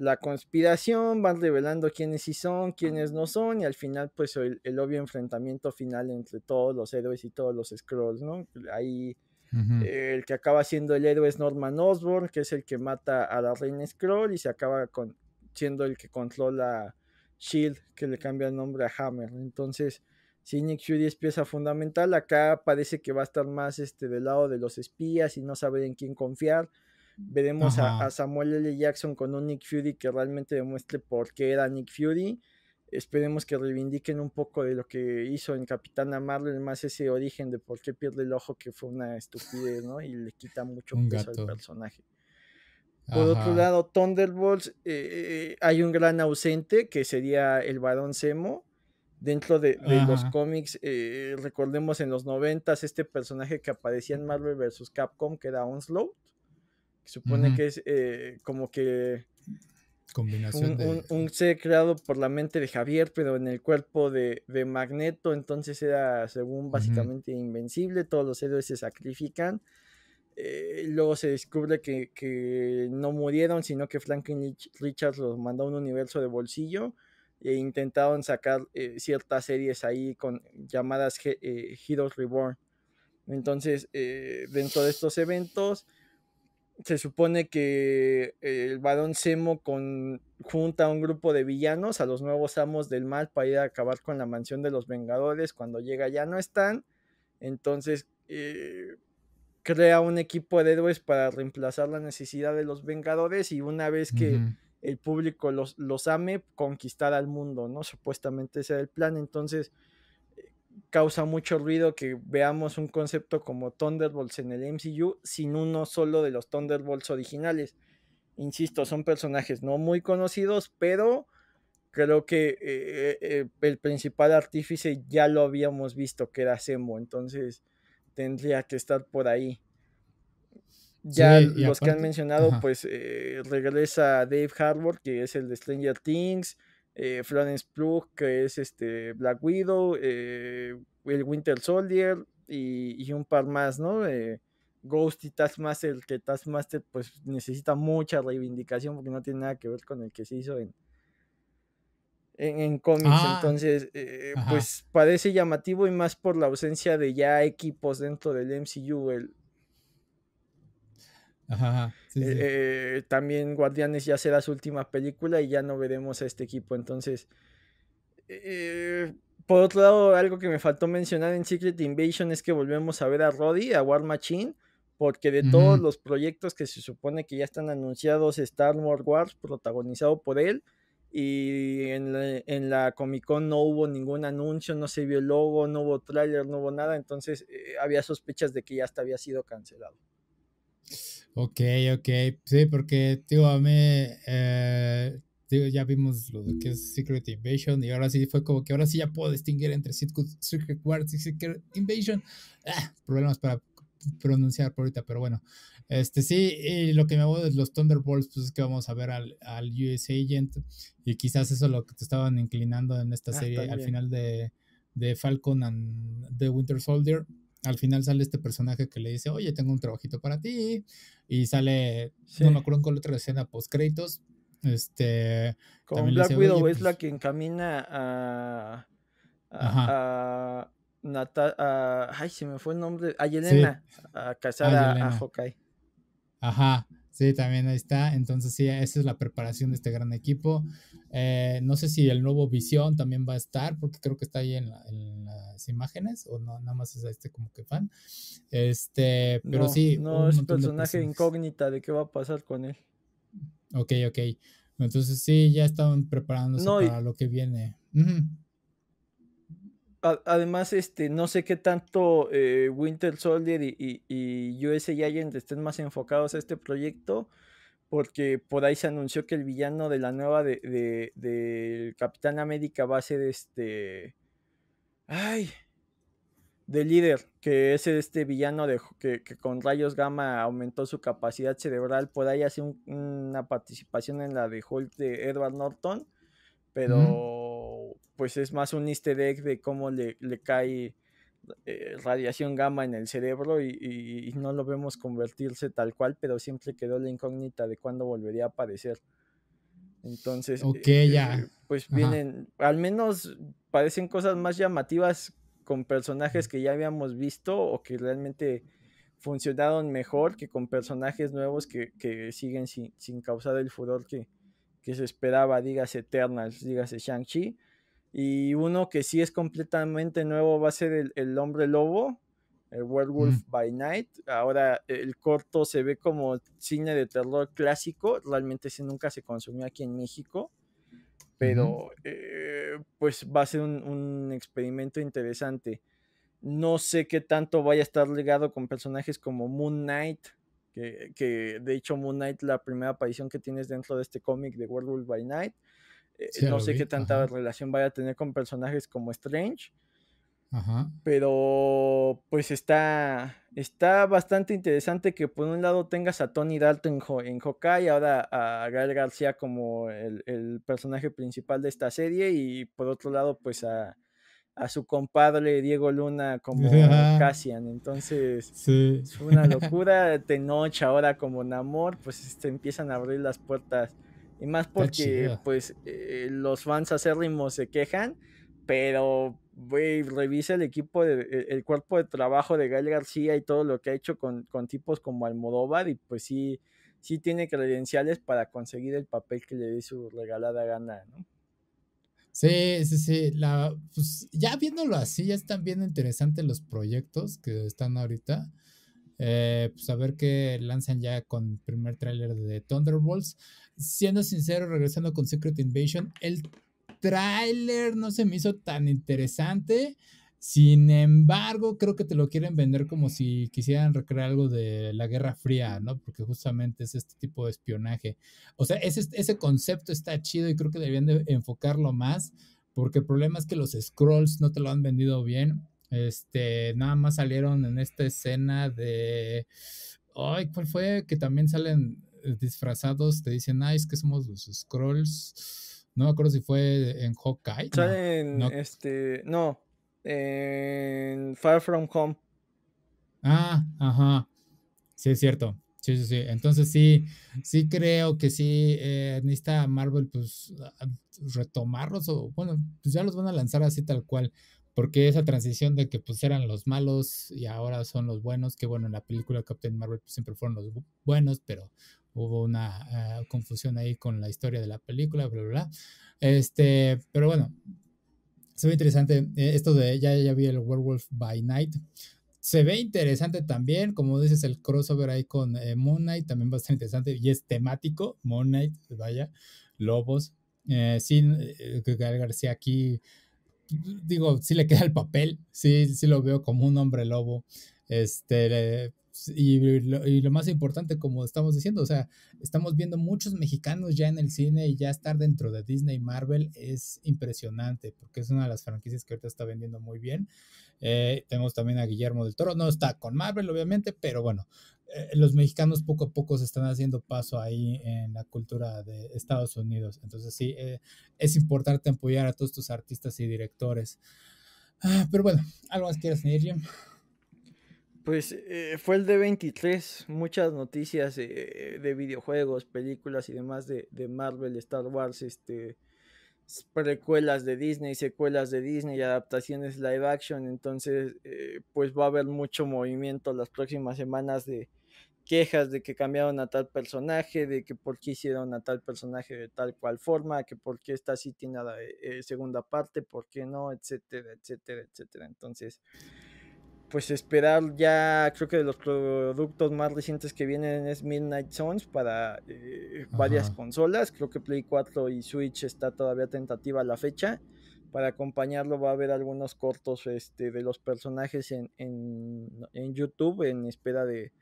la conspiración, van revelando quiénes sí son, quiénes no son, y al final, pues el, obvio enfrentamiento final entre todos los héroes y todos los scrolls, ¿no? Ahí el que acaba siendo el héroe es Norman Osborn, que es el que mata a la reina scroll y se acaba con, siendo el que controla Shield, que le cambia el nombre a Hammer. Entonces, si Nick Fury es pieza fundamental, acá parece que va a estar más este, del lado de los espías y no saber en quién confiar Veremos a, Samuel L. Jackson con un Nick Fury que realmente demuestre por qué era Nick Fury. Esperemos que reivindiquen un poco de lo que hizo en Capitana Marvel, más ese origen de por qué pierde el ojo, que fue una estupidez, ¿no? Y le quita mucho peso al personaje. Por otro lado, Thunderbolts, eh, eh, hay un gran ausente que sería el varón Zemo Dentro de, los cómics, eh, recordemos en los noventas este personaje que aparecía en Marvel vs. Capcom, que era Onslow supone que es eh, como que combinación un, de... un, ser creado por la mente de Javier, pero en el cuerpo de, de Magneto, entonces era, según básicamente, invencible, todos los héroes se sacrifican. Eh, luego se descubre que, no murieron, sino que Franklin Richards los mandó a un universo de bolsillo e intentaron sacar eh, ciertas series ahí con llamadas Heroes Reborn. Entonces, dentro de estos eventos, se supone que el varón Semo con, junta a un grupo de villanos, a los nuevos amos del mal, para ir a acabar con la mansión de los Vengadores. Cuando llega ya no están. Entonces eh, crea un equipo de héroes para reemplazar la necesidad de los Vengadores y una vez que el público los, los ame, conquistar al mundo, ¿no? Supuestamente ese era el plan. Entonces causa mucho ruido que veamos un concepto como Thunderbolts en el MCU sin uno solo de los Thunderbolts originales. Insisto, son personajes no muy conocidos, pero creo que eh, eh, eh, el principal artífice ya lo habíamos visto, que era Semo, entonces tendría que estar por ahí. Ya los que han mencionado, pues regresa Dave Harbour, que es el de Stranger Things, eh, Florence Pugh, que es este Black Widow, eh, el Winter Soldier y, un par más, ¿no? Eh, Ghost y Taskmaster, que Taskmaster pues necesita mucha reivindicación porque no tiene nada que ver con el que se hizo en, en, en cómics, ah, entonces pues parece llamativo y más por la ausencia de ya equipos dentro del MCU, el, eh, eh, también Guardianes ya será su última película y ya no veremos a este equipo. Entonces, eh, por otro lado, algo que me faltó mencionar en Secret Invasion es que volvemos a ver a Roddy, a War Machine, porque de todos los proyectos que se supone que ya están anunciados, Star Wars Wars protagonizado por él. Y en la, Comic Con no hubo ningún anuncio, no se vio el logo, no hubo trailer, no hubo nada, entonces había sospechas de que ya hasta había sido cancelado. Ok, ok. Sí, porque, tío, a mí, eh, ya vimos lo que es Secret Invasion y ahora sí fue como que ahora sí ya puedo distinguir entre Secret Wars y Secret Invasion. Ah, problemas para pronunciar por ahorita, pero bueno. Este sí, y lo que me hago de los Thunderbolts, pues es que vamos a ver al, al US Agent y quizás eso es lo que te estaban inclinando en esta ah, serie al final de, de Falcon and The Winter Soldier. Al final sale este personaje que le dice, oye, tengo un trabajito para ti, y sale, no me acuerdo con la otra escena post créditos. Este. Con Black Widow es pues la que encamina a. a, a, ay, se me fue el nombre. A Yelena. A casar a, a Hawkeye. Ajá. Sí, también ahí está. Entonces, sí, esa es la preparación de este gran equipo. Eh, no sé si el nuevo Visión también va a estar, porque creo que está ahí en, las imágenes, o no, nada más es este como que fan. Este, pero sí. No, es personaje incógnita de qué va a pasar con él. Ok, ok. Entonces, sí, ya están preparándose para lo que viene además, este, no sé qué tanto eh, Winter Soldier y, y, y USA estén más enfocados a este proyecto, porque por ahí se anunció que el villano de la nueva de, Capitán América va a ser este. Ay. De líder, que es este villano de, que, con rayos gamma aumentó su capacidad cerebral. Por ahí hace una participación en la de Hulk de Edward Norton pero pues es más un easter egg de cómo le, cae eh, radiación gamma en el cerebro y, no lo vemos convertirse tal cual, pero siempre quedó la incógnita de cuándo volvería a aparecer. Entonces, eh, pues vienen, al menos parecen cosas más llamativas con personajes que ya habíamos visto o que realmente funcionaron mejor que con personajes nuevos que, siguen sin causar el furor que, que se esperaba, digas Eternals, digas Shang-Chi. Y uno que sí es completamente nuevo va a ser el, Hombre Lobo, el Werewolf by Night. Ahora el corto se ve como cine de terror clásico, realmente ese nunca se consumió aquí en México, pero eh, pues va a ser un, un, experimento interesante. No sé qué tanto vaya a estar ligado con personajes como Moon Knight, que, de hecho Moon Knight, la primera aparición que tienes dentro de este cómic de World by Night, eh, no sé qué tanta relación vaya a tener con personajes como Strange, pero pues está, está bastante interesante que por un lado tengas a Tony Dalton en, en y ahora a Gael García como el personaje principal de esta serie y por otro lado pues a a su compadre Diego Luna como Cassian. Entonces, sí. es una locura. noche ahora como Namor, pues este, empiezan a abrir las puertas. Y más porque pues eh, los fans acérrimos se quejan, pero revisa el equipo, de, e, el, cuerpo de trabajo de Gael García y todo lo que ha hecho con, con tipos como Almodóvar y pues sí, sí tiene credenciales para conseguir el papel que le dé su regalada gana, ¿no? Sí, sí, sí. La, pues, ya viéndolo así, ya están bien interesantes los proyectos que están ahorita. Eh, pues a ver qué lanzan ya con el primer tráiler de Thunderbolts. Siendo sincero, regresando con Secret Invasion, el tráiler no se me hizo tan interesante. Sin embargo, creo que te lo quieren vender como si quisieran recrear algo de la Guerra Fría, ¿no? Porque justamente es este tipo de espionaje. O sea, ese, ese concepto está chido y creo que deberían enfocarlo más, porque el problema es que los scrolls no te lo han vendido bien. Este, nada más salieron en esta escena de... Ay, ¿cuál fue? Que también salen eh, disfrazados, te dicen, ay, es que somos los scrolls. No me acuerdo si fue en Hawkeye. Salen, no, este, no, en Far From Home. Ah, ajá. Sí, es cierto. Sí, sí, sí. Entonces sí, sí creo que sí eh, necesita Marvel pues retomarlos o bueno, pues ya los van a lanzar así tal cual. Porque esa transición de que pues eran los malos y ahora son los buenos, que bueno, en la película Captain Marvel pues, siempre fueron los buenos, pero hubo una ah, confusión ahí con la historia de la película, bla, bla, bla. Este, pero bueno, se ve interesante. Eh, esto de ya, ya vi el Werewolf by Night. Se ve interesante también, como dices, el crossover ahí con eh, Moon Knight también va a ser interesante y es temático. Moon Knight, vaya, lobos. Eh, sin que García aquí, digo, sí le queda el papel, sí, sí lo veo como un hombre lobo. Este, y lo, y lo, más importante, como estamos diciendo, o sea, estamos viendo muchos mexicanos ya en el cine y ya estar dentro de Disney y Marvel es impresionante, porque es una de las franquicias que ahorita está vendiendo muy bien. Eh, tenemos también a Guillermo del Toro, no está con Marvel, obviamente, pero bueno, eh, los mexicanos poco a poco se están haciendo paso ahí en la cultura de Estados Unidos. Entonces, sí, eh, es importante apoyar a todos tus artistas y directores. Ah, pero bueno, ¿algo más quieres añadir, Jim? Pues eh, fue el de 23, muchas noticias eh, de videojuegos, películas y demás de, Marvel, Star Wars, este precuelas de Disney, secuelas de Disney, adaptaciones live action, entonces eh, pues va a haber mucho movimiento las próximas semanas de quejas de que cambiaron a tal personaje, de que por qué hicieron a tal personaje de tal cual forma, que por qué esta sí tiene la, segunda parte, por qué no, etcétera, etcétera, etcétera. Entonces pues esperar ya, creo que de los productos más recientes que vienen es Midnight Sons para eh, varias consolas. Creo que Play 4 y Switch está todavía tentativa a la fecha. Para acompañarlo va a haber algunos cortos este, de los personajes en, YouTube en espera de,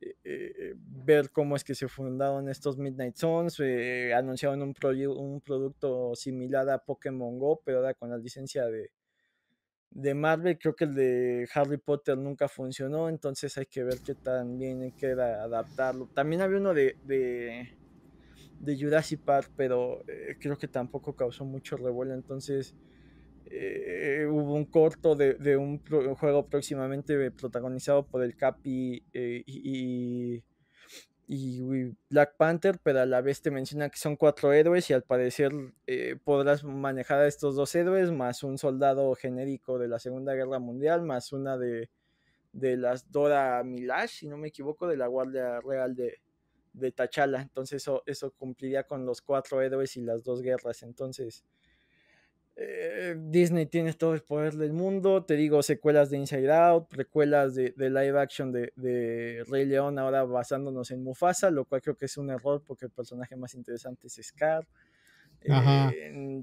eh, eh, ver cómo es que se fundaron estos Midnight Zones. anunciaron un, un producto similar a Pokémon Go, pero ahora con la licencia de, de Marvel, creo que el de Harry Potter nunca funcionó, entonces hay que ver qué tan bien queda adaptarlo. También había uno de, de, de Jurassic Park, pero eh, creo que tampoco causó mucho revuelo, entonces eh, eh, hubo un corto de, un, juego próximamente protagonizado por el Capi y y Black Panther, pero a la vez te menciona que son cuatro héroes y al parecer eh, podrás manejar a estos dos héroes, más un soldado genérico de la Segunda Guerra Mundial, más una de, de las Dora Milash, si no me equivoco, de la Guardia Real de, de Tachala. Entonces eso, eso cumpliría con los cuatro héroes y las dos guerras. Entonces eh, eh, Disney tiene todo el poder del mundo. Te digo, secuelas de Inside Out, precuelas de, live action de, Rey León, ahora basándonos en Mufasa, lo cual creo que es un error porque el personaje más interesante es Scar. Eh,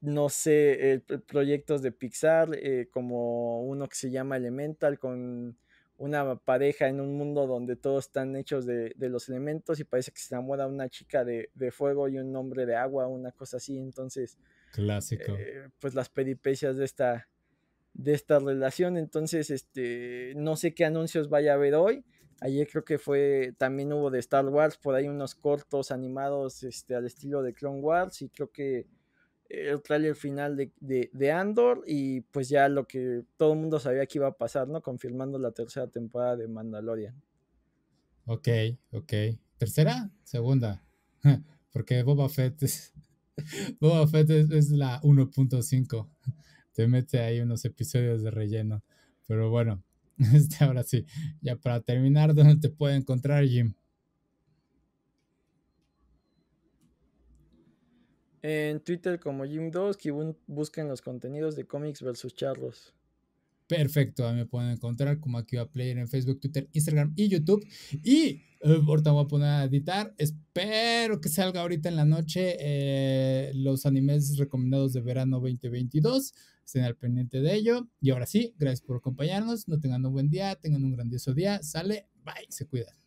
no sé, proyectos de Pixar, como uno que se llama Elemental con una pareja en un mundo donde todos están hechos de, los elementos y parece que se enamora una chica de, fuego y un hombre de agua, una cosa así. Entonces, eh, pues las peripecias de esta, de esta relación. Entonces, este, no sé qué anuncios vaya a haber hoy. Ayer creo que fue, también hubo de Star Wars, por ahí unos cortos animados este, al estilo de Clone Wars y creo que el tráiler final de, de, de, Andor y pues ya lo que todo el mundo sabía que iba a pasar, ¿no? Confirmando la tercera temporada de Mandalorian. Ok, ok. ¿Tercera? Segunda. Porque Boba Fett es, Boba Fett es, la 1.5. Te mete ahí unos episodios de relleno. Pero bueno, este ahora sí. Ya para terminar, ¿dónde te puede encontrar, Jim? en Twitter como Jim2 que busquen los contenidos de cómics versus charlos. Perfecto, ahí me pueden encontrar como aquí va Player en Facebook, Twitter, Instagram y YouTube. Y eh, ahorita voy a poner a editar. Espero que salga ahorita en la noche eh, los animes recomendados de verano 2022. Estén al pendiente de ello. Y ahora sí, gracias por acompañarnos. No tengan un buen día, tengan un grandioso día. Sale, bye, se cuidan.